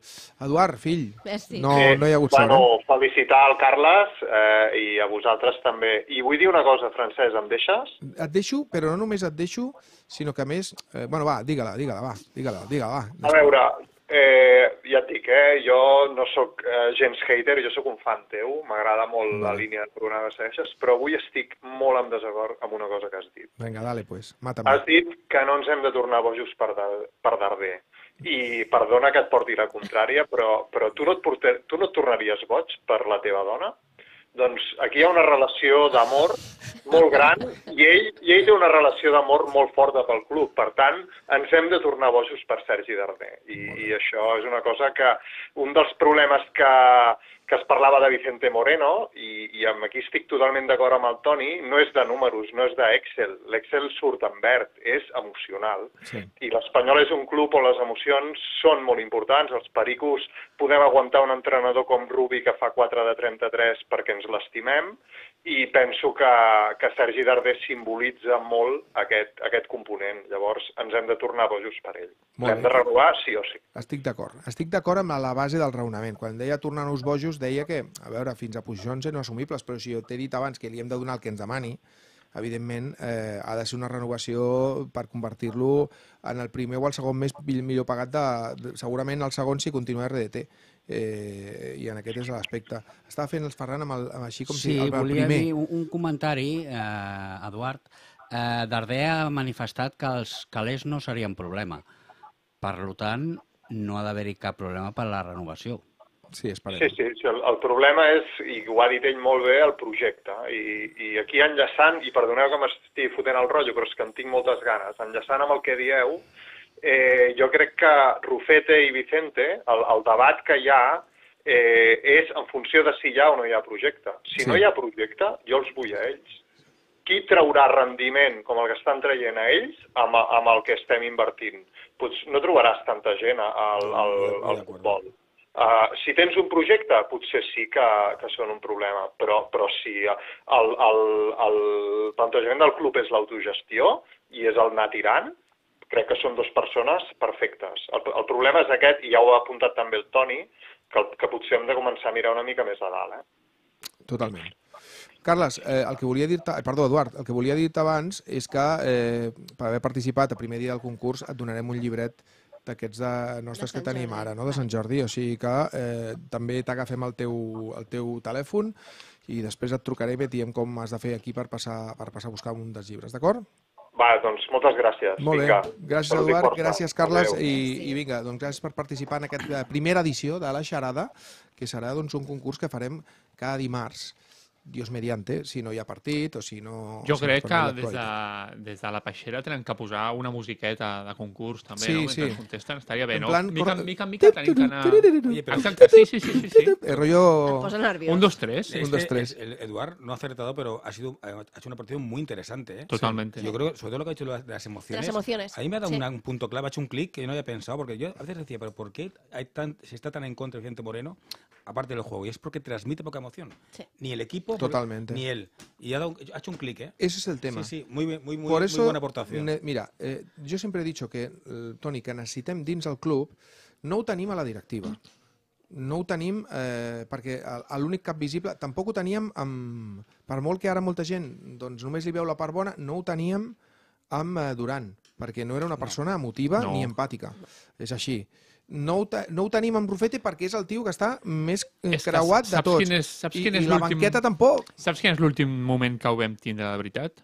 Eduard, fill, Merci. no, sí. Eh, no hi ha hagut bueno, sort. Eh? Felicitar al Carles eh, i a vosaltres també. I vull dir una cosa, Francesc, em deixes? Et deixo, però no només et deixo, sinó que a més... Eh, bueno, va, digue-la, digue-la, va, digue-la, digue-la, va. A veure, Eh, ja et dic, eh? jo no sóc eh, gens hater, jo sóc un fan teu, m'agrada molt vale. la línia de programa segueixes, però avui estic molt en desacord amb una cosa que has dit. Vinga, dale, pues, mata'm. Has dit que no ens hem de tornar bojos per, dar, per bé. I perdona que et porti la contrària, però, però tu, no et porter, tu no et tornaries boig per la teva dona? Doncs aquí hi ha una relació d'amor molt gran i ell, i ell té una relació d'amor molt forta pel club. Per tant, ens hem de tornar bojos per Sergi Darder. I, I això és una cosa que... Un dels problemes que que es parlava de Vicente Moreno, i, i amb aquí estic totalment d'acord amb el Toni, no és de números, no és d'Excel. L'Excel surt en verd, és emocional. Sí. I l'Espanyol és un club on les emocions són molt importants. Els pericos podem aguantar un entrenador com Rubi que fa 4 de 33 perquè ens l'estimem, i penso que, que Sergi Dardé simbolitza molt aquest, aquest component. Llavors, ens hem de tornar bojos per ell. bé. de renovar sí o sí. Estic d'acord. Estic d'acord amb la base del raonament. Quan deia tornar-nos bojos, deia que, a veure, fins a posicions no assumibles, però si jo t'he dit abans que li hem de donar el que ens demani, evidentment eh, ha de ser una renovació per convertir-lo en el primer o el segon més millor pagat de, de segurament el segon si continua RDT eh, i en aquest és l'aspecte. Estava fent els Ferran amb el, amb així com sí, si el, el volia dir un, un comentari, eh, Eduard. Eh, Dardea ha manifestat que els calés no serien problema. Per tant, no ha d'haver-hi cap problema per la renovació. Sí, esperem. Sí, sí, sí el, el problema és, i ho ha dit ell molt bé, el projecte. I, i aquí enllaçant, i perdoneu que m'estic fotent el rotllo, però és que en tinc moltes ganes, enllaçant amb el que dieu, eh, jo crec que Rufete i Vicente, el, el debat que hi ha eh, és en funció de si hi ha o no hi ha projecte. Si sí. no hi ha projecte, jo els vull a ells. Qui traurà rendiment com el que estan traient a ells amb, amb el que estem invertint? Potser no trobaràs tanta gent al, al, al futbol. Uh, si tens un projecte, potser sí que, que són un problema, però, però si el, el, el plantejament del club és l'autogestió i és el anar tirant, crec que són dues persones perfectes. El, el problema és aquest, i ja ho ha apuntat també el Toni, que, que potser hem de començar a mirar una mica més a dalt. Eh? Totalment. Carles, eh, el que volia dir eh, perdó, Eduard, el que volia dir te abans és que, eh, per haver participat a primer dia del concurs, et donarem un llibret d'aquests de nostres de que tenim ara, no? de Sant Jordi. O sigui que eh, també t'agafem el, teu, el teu telèfon i després et trucarem i et diem com has de fer aquí per passar, per passar a buscar un dels llibres, d'acord? Va, doncs moltes gràcies. Molt bé. Vinga. Gràcies, Però Eduard. Gràcies, Carles. I, I vinga, doncs gràcies per participar en aquesta primera edició de La Xarada, que serà doncs, un concurs que farem cada dimarts Dios mediante, si no hi ha o si no... Yo creo que desde de, la peixera tenen que posar una musiqueta de concurso también, sí, no? Mentre sí. contesten, en no? Plan, mica, mica, mica, mica, sí, sí, sí, sí. sí. El eh, rollo... Un, dos, tres. un, dos, tres. El, Eduard no ha acertado, pero ha sido ha hecho una partida muy interesante. ¿eh? Totalmente. Yo creo, sobre todo lo que ha hecho de las emociones. las emociones. A mí me ha dado un, punto clave, ha hecho un clic que yo no había pensado, porque yo a veces decía, pero ¿por qué hay tan, se está tan en contra de Vicente Moreno? aparte del juego, y es porque transmite poca emoción. Sí. Ni el equipo, Totalmente. ni él. Y ha, dado, ha hecho un clic, ¿eh? Ese es el tema. Sí, sí, muy, muy, muy, Por eso, muy bona aportació. Ne, mira, eh, jo sempre he dit que, eh, Toni, que necessitem dins el club, no ho tenim a la directiva. No ho tenim eh, perquè l'únic cap visible... Tampoc ho teníem amb... Per molt que ara molta gent doncs, només li veu la part bona, no ho teníem amb eh, Duran, perquè no era una persona emotiva no. ni empàtica. És així no ho, no ho tenim amb Rufete perquè és el tio que està més eh, és creuat de tots. Quin és, saps quin és I, I la banqueta tampoc. Saps quin és l'últim moment que ho vam tindre de veritat?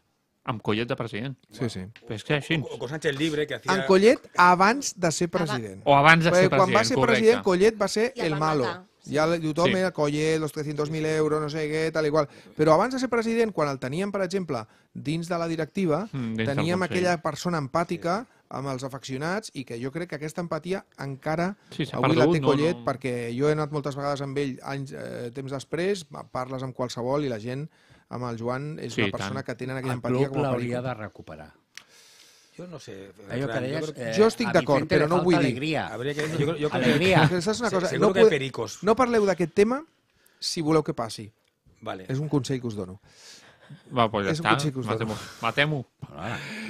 Amb Collet de president. Sí, sí. Però és que així... O, o o Sánchez Libre, que hacía... Amb Collet abans de ser president. O abans de ser president, Quan va ser correcte. president, Collet va ser el malo. Ja tothom sí. era Collet, los 300.000 euros, no sé què, tal i qual. Però abans de ser president, quan el teníem, per exemple, dins de la directiva, mm, teníem aquella persona empàtica... Sí amb els afeccionats i que jo crec que aquesta empatia encara sí, avui perdut, la té Collet no, no... perquè jo he anat moltes vegades amb ell anys, eh, temps després, parles amb qualsevol i la gent amb el Joan és sí, una persona tant. que tenen aquella el empatia. El club l'hauria de recuperar. Jo no sé. Eh, Allò que deies, jo, eh, jo estic d'acord, però no vull alegria. dir... Jo, jo, jo alegria. Que, saps una cosa? no, que pericos. no parleu d'aquest tema si voleu que passi. Vale. És un consell que us dono. Va, pues ja és està. Matem-ho. Matem-ho.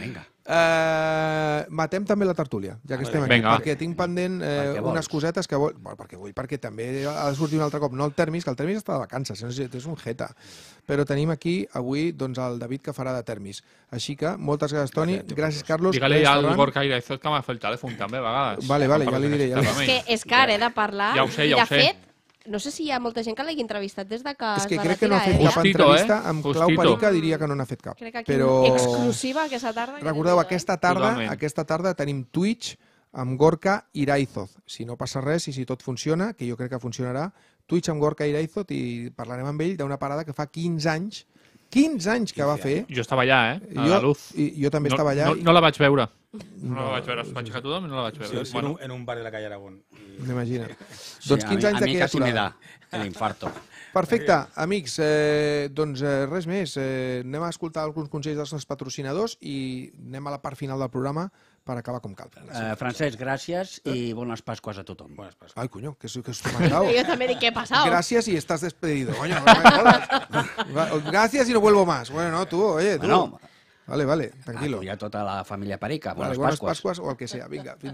Vinga. Eh, matem també la tertúlia, ja que estem aquí, Venga. perquè tinc pendent eh, perquè unes cosetes que vol... Bueno, perquè vull, perquè també ha de sortir un altre cop, no el Termis, que el Termis està de vacances, no sé, és un jeta. Però tenim aquí avui doncs, el David que farà de Termis. Així que, moltes gràcies, Toni. Gràcies, Carlos. Digue-li ja al Gorka i a que m'ha fet el telèfon també, a vegades. Vale, vale, ja li diré. Ja. És que és car, eh, de parlar. Ja ho sé, ja ho sé. de fet, no sé si hi ha molta gent que l'hagi entrevistat des de que va És que crec que no ha fet eh? cap entrevista eh? amb Clau Postito. Perica, diria que no n'ha fet cap. Crec que aquí però... exclusiva aquesta tarda. Recordeu, eh? aquesta tarda, Totalment. aquesta tarda tenim Twitch amb Gorka Iraizoz. Si no passa res i si tot funciona, que jo crec que funcionarà, Twitch amb Gorka Iraizoz i parlarem amb ell d'una parada que fa 15 anys 15 anys que va fer. Eh? Jo estava allà, eh? A jo, la luz. I, jo també no, estava allà. No, no, la vaig veure. No, mm. no la vaig veure. Es vaig queixar tothom i no la vaig veure. Sí, bueno. en, un, bar de la calle Aragón. M'imagina. Sí, doncs 15 anys d'aquella aturada. A mi casi me da l'infarto. Perfecte, amics, eh, doncs eh, res més. Eh, anem a escoltar alguns consells dels nostres patrocinadors i anem a la part final del programa para acabar con cal. Uh, eh, gracias y eh. buenas pascuas a todo Buenas Pascuas. Ay, coño, que, que un mandado. Yo también, ¿qué ha pasado? Gracias y estás despedido. gracias y no vuelvo más. Bueno, no, tú, oye, No. vale, vale, tranquilo. Y ah, a toda la familia parica. buenas pascuas. o al que sea. venga, fins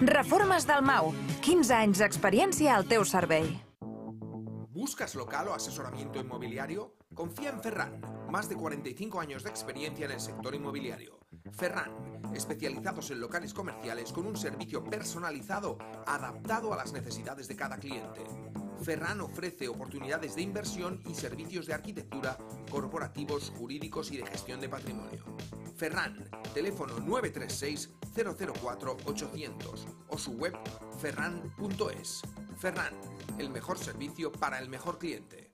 Reformas Dalmau. 15 años de experiencia al teu servei. ¿Buscas local o asesoramiento inmobiliario? Confía en Ferran. Más de 45 años de experiencia en el sector inmobiliario. Ferran, especializados en locales comerciales con un servicio personalizado adaptado a las necesidades de cada cliente. Ferran ofrece oportunidades de inversión y servicios de arquitectura, corporativos, jurídicos y de gestión de patrimonio. Ferran, teléfono 936 004-800 o su web ferran.es. Ferran, el mejor servicio para el mejor cliente.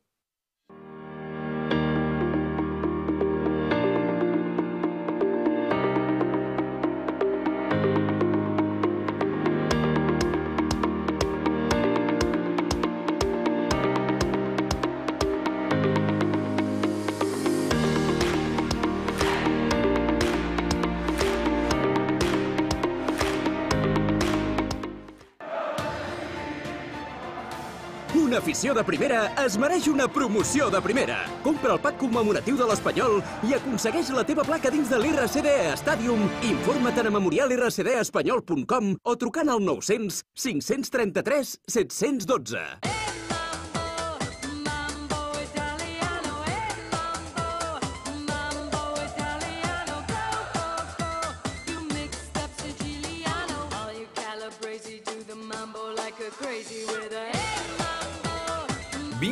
L'educació de primera es mereix una promoció de primera. Compra el pack commemoratiu de l'Espanyol i aconsegueix la teva placa dins de l'RCD Stadium. Informa-te'n a memorialrcdespanyol.com o trucant al 900 533 712. Eh!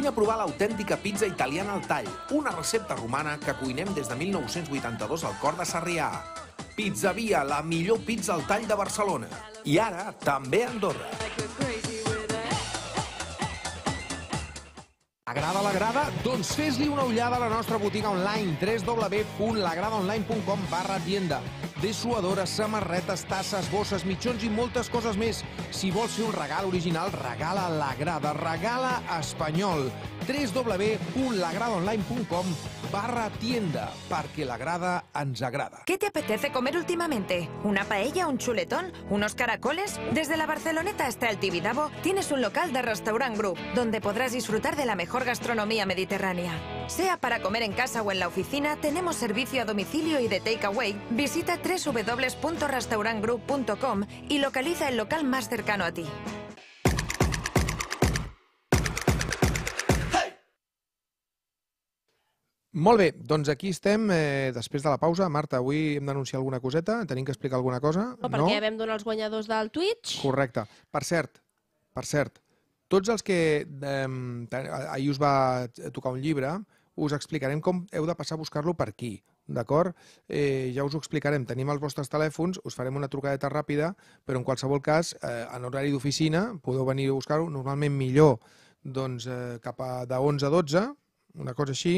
Vine a provar l'autèntica pizza italiana al tall, una recepta romana que cuinem des de 1982 al cor de Sarrià. Pizza Via, la millor pizza al tall de Barcelona. I ara, també a Andorra. Agrada la grada? Doncs fes-li una ullada a la nostra botiga online www.lagradaonline.com barra tienda desuadoras, samarretes, tazas, bolsas, mitjons y muchas cosas más. Si vos fer un regal original, regala la grada, regala espanyol. www.lagradaonline.com barra tienda, Parque la grada ens ¿Qué te apetece comer últimamente? ¿Una paella, un chuletón, unos caracoles? Desde la Barceloneta hasta el Tibidabo tienes un local de Restaurant Group, donde podrás disfrutar de la mejor gastronomía mediterránea. Sea para comer en casa o en la oficina, tenemos servicio a domicilio y de takeaway. Visita www.restaurantgroup.com y localiza el local más cercano a ti. Molt bé, doncs aquí estem, eh, després de la pausa. Marta, avui hem d'anunciar alguna coseta, tenim que explicar alguna cosa. No, perquè no? vam donar els guanyadors del Twitch. Correcte. Per cert, per cert, tots els que... Eh, ahir us va tocar un llibre, us explicarem com heu de passar a buscar-lo per aquí, d'acord? Eh, ja us ho explicarem. Tenim els vostres telèfons, us farem una trucadeta ràpida, però en qualsevol cas, eh, en horari d'oficina, podeu venir a buscar-ho, normalment millor doncs, eh, cap a de 11 a 12, una cosa així,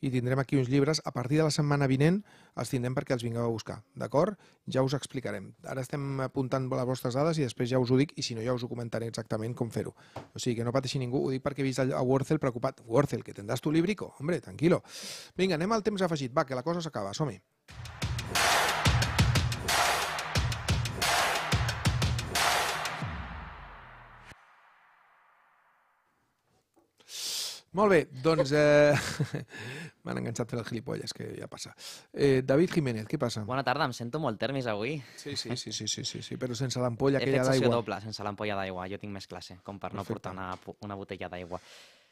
i tindrem aquí uns llibres. A partir de la setmana vinent els tindrem perquè els vingueu a buscar, d'acord? Ja us explicarem. Ara estem apuntant les vostres dades i després ja us ho dic, i si no ja us ho comentaré exactament com fer-ho. O sigui, que no pateixi ningú, ho dic perquè he vist a Wurzel preocupat. Wurzel, que tendràs tu librico? Hombre, tranquilo. Vinga, anem al temps afegit. Va, que la cosa s'acaba, som-hi. Molt bé, doncs eh, m'han enganxat fent el gilipolles, que ja passa. Eh, David Jiménez, què passa? Bona tarda, em sento molt termis avui. Sí, sí, sí, sí, sí, sí, sí però sense l'ampolla aquella d'aigua. He fet sessió doble, sense l'ampolla d'aigua. Jo tinc més classe, com per Perfecte. no portar una, una botella d'aigua.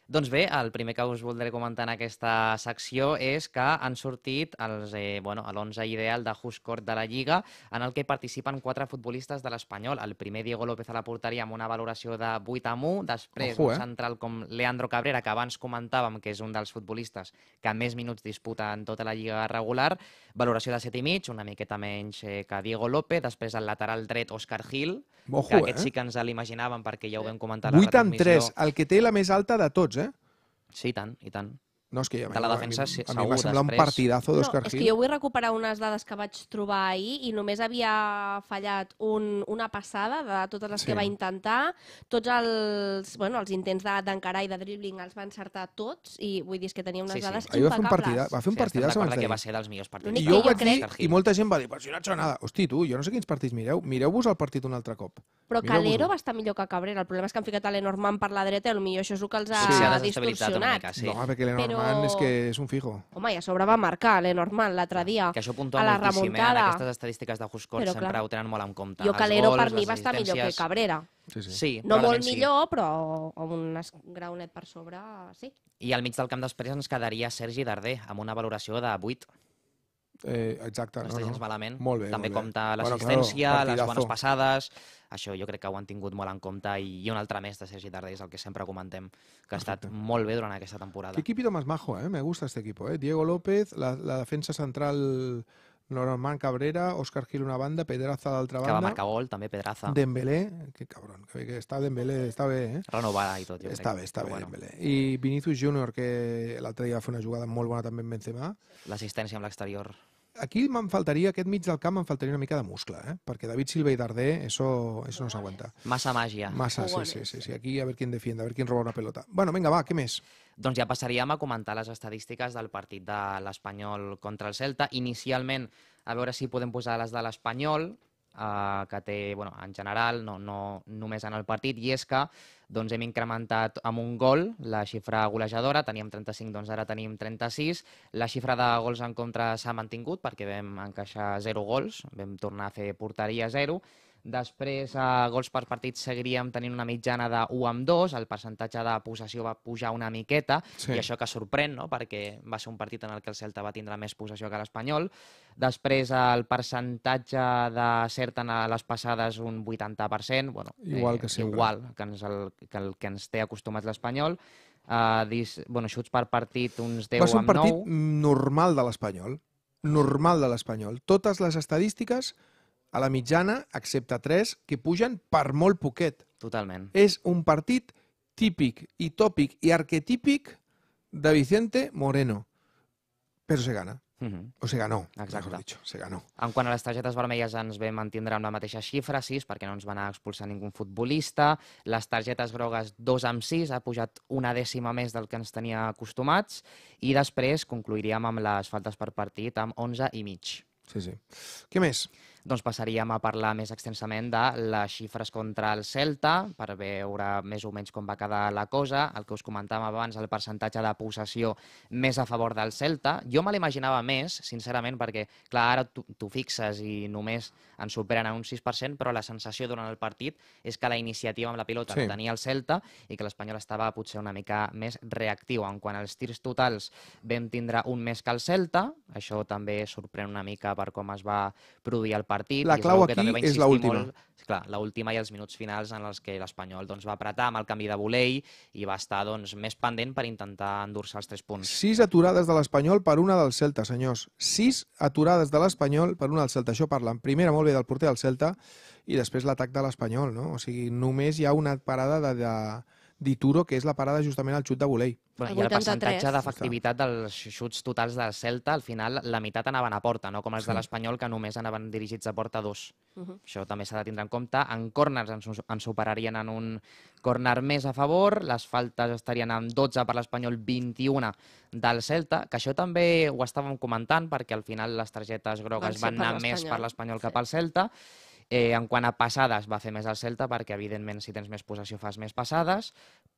Doncs bé, el primer que us voldré comentar en aquesta secció és que han sortit els, eh, bueno, l'11 ideal de Huscourt de la Lliga, en el que participen quatre futbolistes de l'Espanyol. El primer, Diego López a la porteria, amb una valoració de 8 a 1. Després, Ojo, eh? un central com Leandro Cabrera, que abans comentàvem que és un dels futbolistes que més minuts disputa en tota la Lliga regular. Valoració de 7 i mig, una miqueta menys eh, que Diego López. Després, el lateral dret, Òscar Gil, Ojo, que aquest eh? sí que ens l'imaginàvem perquè ja ho eh, vam comentar a la 8 retransmissió. 8 3, el que té la més alta de tots Sí, tan, y tan. No, és que ja de la defensa, a mi, a mi segur, va semblar després. un partidazo d'Òscar no, Gil. És que jo vull recuperar unes dades que vaig trobar ahir i només havia fallat un, una passada de totes les sí. que va intentar. Tots els, bueno, els intents d'encarar de, i de dribbling els va encertar tots i vull dir que tenia unes sí, sí. dades ahir impecables. Va fer un partida, va fer un sí, partidàs abans d'ahir. va ser dels millors partits. I jo jo vaig crec... dir i molta gent va dir, però si no ets nada. Hosti, tu, jo no sé quins partits mireu. Mireu-vos el partit un altre cop. Però Calero va estar millor que Cabrera. El problema és que han ficat l'Enormand per la dreta i potser això és el que els ha sí. distorsionat. Sí, ha una mica, sí. No, perquè l'Enormand Ferran és que és un fijo. Home, i a sobre va marcar l'Enormand eh, l'altre dia. Que això puntua a la moltíssim, eh? aquestes estadístiques de Juscor sempre clar, ho tenen molt en compte. Jo Calero per mi va estar millor que Cabrera. Sí, sí. sí no molt millor, sí. però amb un graonet per sobre, sí. I al mig del camp després ens quedaria Sergi Darder, amb una valoració de 8. Eh, exacte. No, no està gens malament. Molt bé, També molt compta l'assistència, bueno, claro, les bones passades... Això jo crec que ho han tingut molt en compte i, i un altre més de Sergi és el que sempre comentem, que ha estat molt bé durant aquesta temporada. Qué equipito más majo, eh? me gusta este equipo. Eh? Diego López, la, la defensa central Norman Cabrera, Óscar Gil una banda, Pedraza d'altra banda. Que va marcar gol, també Pedraza. Dembélé, que cabron, que, bé que està Dembélé, està bé, eh? Renovada i tot, jo està crec. Està bé, està bé bueno. Dembélé. I Vinicius Júnior, que l'altre dia va fer una jugada molt bona també amb Benzema. L'assistència amb l'exterior aquí me'n faltaria, aquest mig del camp, em faltaria una mica de muscle, eh? perquè David Silva i Dardé, eso, eso no s'aguanta. Massa màgia. Massa, sí, sí, sí, sí. Aquí a veure quin defiende, a veure quin roba una pelota. Bueno, vinga, va, què més? Doncs ja passaríem a comentar les estadístiques del partit de l'Espanyol contra el Celta. Inicialment, a veure si podem posar les de l'Espanyol eh, que té bueno, en general, no, no només en el partit, i és que doncs, hem incrementat amb un gol la xifra golejadora, teníem 35, doncs ara tenim 36. La xifra de gols en contra s'ha mantingut perquè vam encaixar 0 gols, vam tornar a fer porteria 0, Després, a eh, gols per partit, seguiríem tenint una mitjana de 1 amb 2, el percentatge de possessió va pujar una miqueta, sí. i això que sorprèn, no? perquè va ser un partit en el que el Celta va tindre més possessió que l'Espanyol. Després, el percentatge de cert en les passades, un 80%, bueno, igual, eh, que, sempre. igual que, ens el, que el que ens té acostumats l'Espanyol. Uh, dis, bueno, xuts per partit, uns 10 amb 9. Va ser un partit 9. normal de l'Espanyol normal de l'Espanyol. Totes les estadístiques a la mitjana, excepte tres, que pugen per molt poquet. Totalment. És un partit típic i tòpic i arquetípic de Vicente Moreno. Però se gana. Uh mhm. -huh. O se ganó, mejor dicho, se ganó. En quant a les targetes vermelles ens vam mantindre amb la mateixa xifra, 6, perquè no ens van expulsar ningú futbolista. Les targetes grogues 2 amb 6, ha pujat una dècima més del que ens tenia acostumats. I després concluiríem amb les faltes per partit amb 11 i mig. Sí, sí. Què més? doncs passaríem a parlar més extensament de les xifres contra el Celta, per veure més o menys com va quedar la cosa, el que us comentàvem abans, el percentatge de possessió més a favor del Celta. Jo me l'imaginava més, sincerament, perquè, clar, ara t'ho fixes i només en superen a un 6%, però la sensació durant el partit és que la iniciativa amb la pilota sí. tenia el Celta i que l'Espanyol estava potser una mica més reactiu. En quant als tirs totals, vam tindre un més que el Celta, això també sorprèn una mica per com es va produir el partit partit. La clau aquí que és l'última. Clar, l'última i els minuts finals en els que l'Espanyol doncs, va apretar amb el canvi de volei i va estar doncs, més pendent per intentar endur-se els tres punts. Sis aturades de l'Espanyol per una del Celta, senyors. Sis aturades de l'Espanyol per una del Celta. Això en primera molt bé del porter del Celta i després l'atac de l'Espanyol, no? O sigui, només hi ha una parada de, de d'Ituro, que és la parada justament al xut de volei. Bueno, el I el percentatge d'efectivitat dels xuts totals del Celta, al final la meitat anaven a porta, no com els sí. de l'Espanyol, que només anaven dirigits a porta dos. Uh -huh. Això també s'ha de tindre en compte. En corners ens, ens superarien en un corner més a favor, les faltes estarien en 12 per l'Espanyol, 21 del Celta, que això també ho estàvem comentant, perquè al final les targetes grogues van, van anar més per l'Espanyol sí. que pel Celta, Eh, en quant a passades, va fer més el Celta perquè, evidentment, si tens més possessió fas més passades.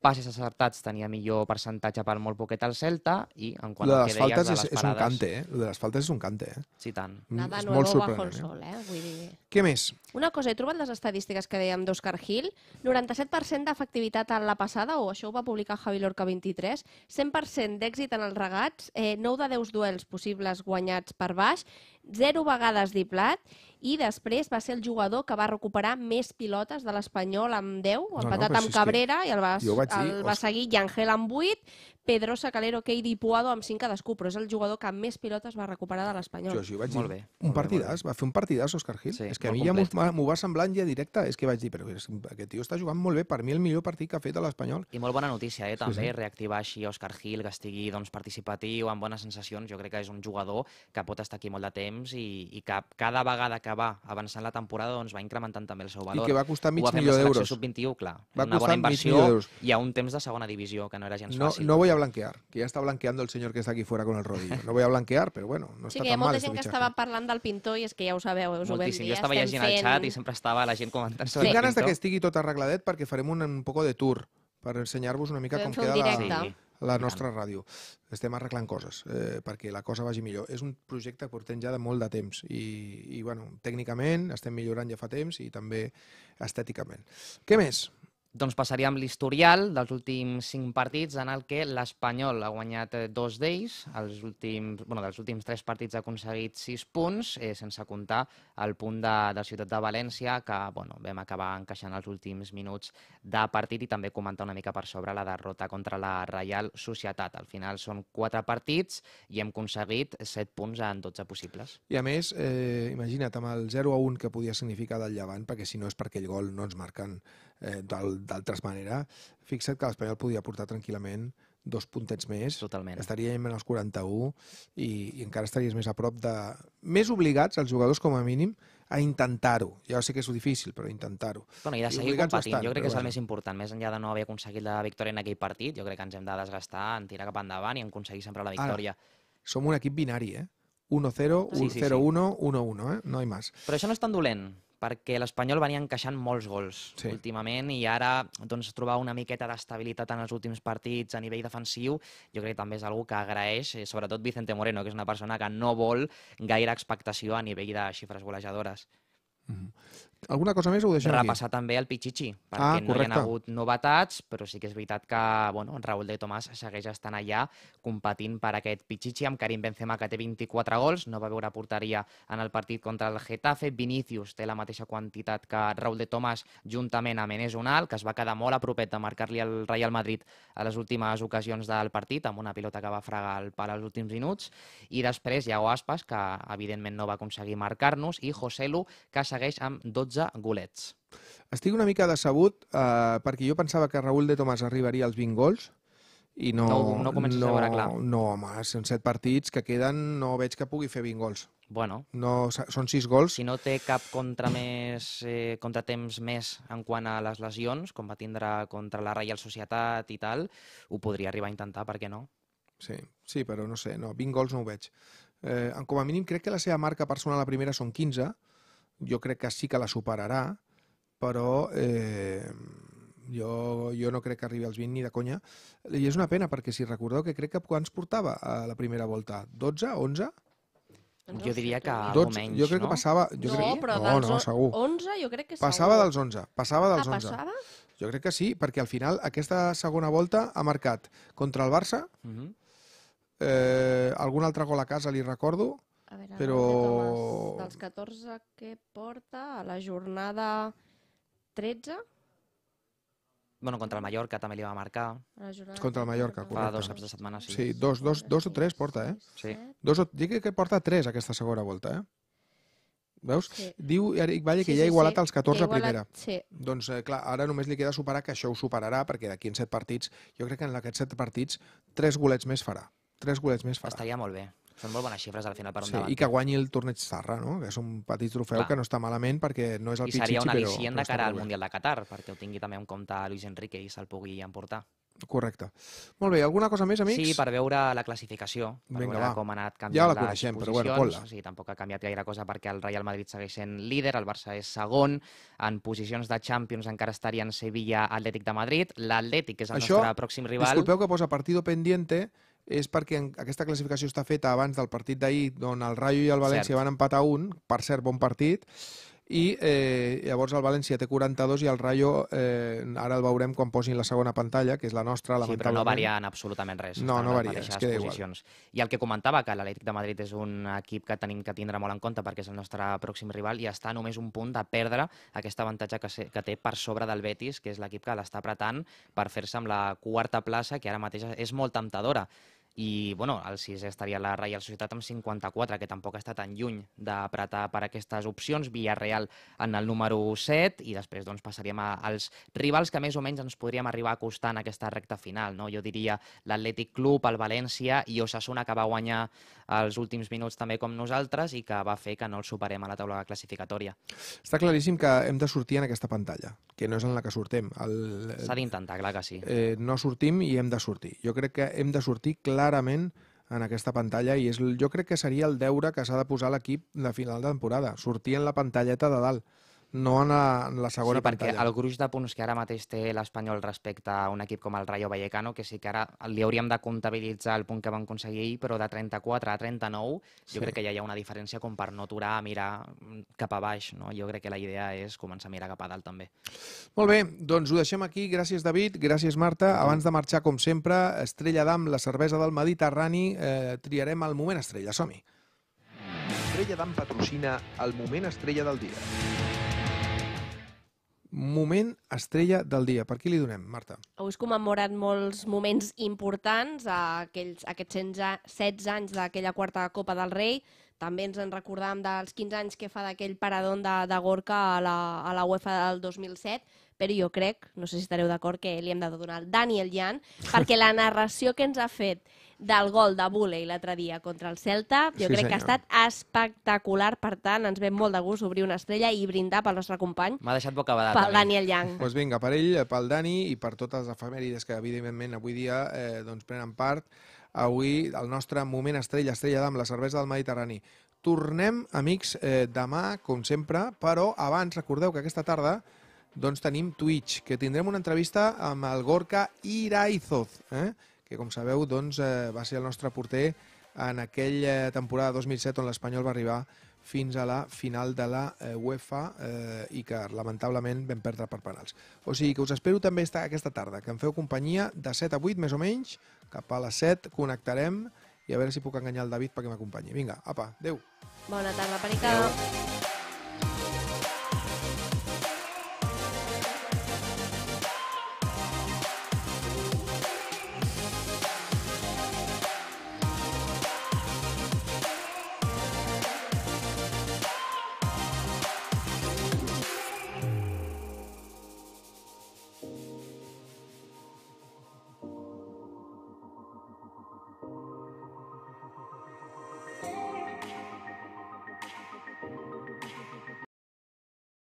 Passes acertats tenia millor percentatge per molt poquet el Celta i en quant a que deies de les és, parades... és un cante, eh? Lo de les faltes és un cante, eh? Sí, tant. Mm, Nada és molt bajo el eh? sol, eh? Vull dir... Què més? Una cosa, he trobat les estadístiques que dèiem d'Òscar Gil. 97% d'efectivitat en la passada, o això ho va publicar Javi Lorca 23, 100% d'èxit en els regats, eh, 9 de 10 duels possibles guanyats per baix, 0 vegades diplat i després va ser el jugador que va recuperar més pilotes de l'Espanyol amb 10, empatat no, no, amb Cabrera, que... i el va, dir, el va seguir Yangel amb 8, Pedrosa, Calero, Keidi i Puado amb 5 cadascú, però és el jugador que més pilotes va recuperar de l'Espanyol. Jo així vaig molt dir, bé, un molt partidàs, va fer un partidàs Òscar Gil. Sí, és que a mi complet. ja m'ho va semblant ja directe, és que vaig dir, però aquest tio està jugant molt bé, per mi el millor partit que ha fet a l'Espanyol. I molt bona notícia, eh, també, sí, sí. reactivar així Òscar Gil, que estigui doncs, participatiu, amb bones sensacions, jo crec que és un jugador que pot estar aquí molt de temps i, i que cada vegada que va avançant la temporada doncs, va incrementant també el seu valor. I que va costar mig milió d'euros. Sub-21, clar. Va una bona inversió i a un temps de segona divisió, que no era gens no, fàcil. No vull blanquear, que ya está blanqueando el señor que está aquí fuera con el rodillo. No voy a blanquear, però bueno, no sí, està tan mal. Sí, que hi ha molta gent que estava parlant del pintor i és que ja ho sabeu, us Moltíssim. ho vam dir. Jo estava llegint fent... el xat i sempre estava la gent comentant sobre sí. Tinc ganes de que estigui tot arregladet perquè farem un, un poco de tour per ensenyar-vos una mica Podem com queda la, sí. la nostra ràdio. Estem arreglant coses eh, perquè la cosa vagi millor. És un projecte que portem ja de molt de temps i, i bueno, tècnicament estem millorant ja fa temps i també estèticament. Què més? Doncs passaria amb l'historial dels últims cinc partits en el que l'Espanyol ha guanyat eh, dos d'ells, els últims, bueno, dels últims tres partits ha aconseguit sis punts, eh, sense comptar el punt de, de Ciutat de València, que bueno, vam acabar encaixant els últims minuts de partit i també comentar una mica per sobre la derrota contra la Reial Societat. Al final són quatre partits i hem aconseguit set punts en 12 possibles. I a més, eh, imagina't, amb el 0 1 que podia significar del Llevant, perquè si no és per aquell gol no ens marquen eh, d'altra manera, fixa't que l'Espanyol podia portar tranquil·lament dos puntets més, Totalment. estaríem en els 41 i, i encara estaries més a prop de... Més obligats, els jugadors com a mínim, a intentar-ho. Ja sé que és difícil, però intentar-ho. Bueno, I de seguir I competint, bastant, jo crec que és el bueno. més important. Més enllà de no haver aconseguit la victòria en aquell partit, jo crec que ens hem de desgastar en tirar cap endavant i en aconseguir sempre la victòria. Ara, som un equip binari, eh? 1-0, 1-0-1, 1-1, eh? No hi més. Però això no és tan dolent perquè l'Espanyol venia encaixant molts gols sí. últimament i ara doncs, trobar una miqueta d'estabilitat en els últims partits a nivell defensiu, jo crec que també és una que agraeix, eh, sobretot Vicente Moreno, que és una persona que no vol gaire expectació a nivell de xifres golejadores. Mm -hmm. Alguna cosa més ho deixem Repassar aquí? Repassar també el Pichichi, perquè ah, no hi ha hagut novetats, però sí que és veritat que bueno, en Raúl de Tomàs segueix estant allà competint per aquest Pichichi, amb Karim Benzema, que té 24 gols, no va veure porteria en el partit contra el Getafe, Vinicius té la mateixa quantitat que Raúl de Tomàs, juntament amb Enes Unal, que es va quedar molt a propet de marcar-li el Real Madrid a les últimes ocasions del partit, amb una pilota que va fregar el pal als últims minuts, i després Iago Aspas, que evidentment no va aconseguir marcar-nos, i José Lu, que segueix amb 12 12 golets. Estic una mica decebut eh, perquè jo pensava que Raúl de Tomàs arribaria als 20 gols i no... No, no comences no, a veure clar. No, home, són 7 partits que queden, no veig que pugui fer 20 gols. Bueno. No, són 6 gols. Si no té cap contra més, eh, contratemps més en quant a les lesions, com va tindre contra la Reial Societat i tal, ho podria arribar a intentar, per què no? Sí, sí, però no sé, no, 20 gols no ho veig. Eh, com a mínim crec que la seva marca personal a la primera són 15, jo crec que sí que la superarà, però eh, jo, jo no crec que arribi als 20 ni de conya. I és una pena, perquè si recordeu que crec que quants portava a la primera volta? 12, 11? No, jo diria que algo menys, Jo crec no? que passava... Jo no, crec, però no, dels no, segur. 11 jo crec que Passava dels 11, passava dels ah, 11. Passava? Jo crec que sí, perquè al final aquesta segona volta ha marcat contra el Barça, uh mhm. -huh. eh, algun altre gol a casa li recordo, a veure, però... Les, dels 14 que porta a la jornada 13? Bueno, contra el Mallorca també li va marcar. Contra el Mallorca, correcte. Fa dos caps de setmana, sí. Sí, dos, dos, dos o tres porta, eh? Sí. Dos o... Dic que porta tres aquesta segona volta, eh? Veus? Sí. Diu Eric Valle que sí, ja ha igualat sí. els 14 igualat, primera. Sí. Doncs eh, clar, ara només li queda superar, que això ho superarà, perquè d'aquí en set partits, jo crec que en aquests set partits, tres golets més farà. Tres golets més farà. Estaria molt bé. Són molt bones xifres al final per un sí, davant. I que guanyi el torneig Sarra, no? que és un petit trofeu Clar. que no està malament perquè no és el pitxitxi, però... I seria un al·licient de cara al Mundial de Qatar, perquè ho tingui també un compte Luis Enrique i se'l pugui emportar. Correcte. Molt bé, alguna cosa més, amics? Sí, per veure la classificació, per Vinga, veure va. com ha anat canviant ja la coneixem, posicions. Però bueno, o sigui, tampoc ha canviat gaire cosa perquè el Real Madrid segueix sent líder, el Barça és segon, en posicions de Champions encara estarien Sevilla, Atlètic de Madrid, l'Atlètic, que és el Això, nostre pròxim rival... Disculpeu que posa partido pendiente, és perquè aquesta classificació està feta abans del partit d'ahir, on el Rayo i el València cert. van empatar un, per cert, bon partit, i eh, llavors el València té 42 i el Rayo, eh, ara el veurem quan posin la segona pantalla, que és la nostra, lamentablement. Sí, però no varia en absolutament res. No, no varia, es queda és igual. I el que comentava, que l'Atlètic de Madrid és un equip que tenim que tindre molt en compte perquè és el nostre pròxim rival i està només un punt de perdre aquest avantatge que, que té per sobre del Betis, que és l'equip que l'està apretant per fer-se amb la quarta plaça, que ara mateix és molt temptadora i bueno, al 6 estaria la Reial Societat amb 54, que tampoc està tan lluny d'apretar per aquestes opcions. Villarreal en el número 7 i després doncs, passaríem als rivals que més o menys ens podríem arribar a costar en aquesta recta final. No? Jo diria l'Atlètic Club, el València i Osasuna, que va guanyar als últims minuts també com nosaltres i que va fer que no el superem a la taula classificatòria. Està claríssim que hem de sortir en aquesta pantalla, que no és en la que sortem. El... S'ha d'intentar, clar que sí. Eh, no sortim i hem de sortir. Jo crec que hem de sortir clarament en aquesta pantalla i és, jo crec que seria el deure que s'ha de posar l'equip de final de temporada, sortir en la pantalleta de dalt no en la, en la segona sí, pantalla. perquè el gruix de punts que ara mateix té l'Espanyol respecte a un equip com el Rayo Vallecano, que sí que ara li hauríem de comptabilitzar el punt que van aconseguir ahir, però de 34 a 39 sí. jo crec que ja hi ha una diferència com per no aturar a mirar cap a baix. No? Jo crec que la idea és començar a mirar cap a dalt també. Molt bé, doncs ho deixem aquí. Gràcies, David. Gràcies, Marta. Sí. Abans de marxar, com sempre, Estrella d'Am, la cervesa del Mediterrani. Eh, triarem el moment estrella. Som-hi. Estrella d'Am patrocina el moment estrella del dia moment estrella del dia. Per qui li donem, Marta? Avui es commemorat molts moments importants, aquells, aquests 16 anys d'aquella quarta Copa del Rei. També ens en recordam dels 15 anys que fa d'aquell paradon de, de Gorka a la, a la UEFA del 2007, però jo crec, no sé si estareu d'acord, que li hem de donar el Daniel Jan, perquè la narració que ens ha fet del gol de Bulley l'altre dia contra el Celta. Jo sí, crec senyor. que ha estat espectacular, per tant, ens ve molt de gust obrir una estrella i brindar pel nostre company. M'ha deixat boca badada. Pel Daniel Yang. Doncs pues vinga, per ell, eh, pel Dani i per totes les efemèrides que, evidentment, avui dia eh, doncs prenen part. Avui, el nostre moment estrella, estrella d'am, la cervesa del Mediterrani. Tornem, amics, eh, demà, com sempre, però abans recordeu que aquesta tarda doncs tenim Twitch, que tindrem una entrevista amb el Gorka Iraizoz, eh? que com sabeu doncs, eh, va ser el nostre porter en aquella temporada 2007 on l'Espanyol va arribar fins a la final de la eh, UEFA eh, i que lamentablement vam perdre per penals. O sigui que us espero també estar aquesta tarda, que em feu companyia de 7 a 8 més o menys, cap a les 7 connectarem i a veure si puc enganyar el David perquè m'acompanyi. Vinga, apa, adeu. Bona tarda, Panicà. Adeu.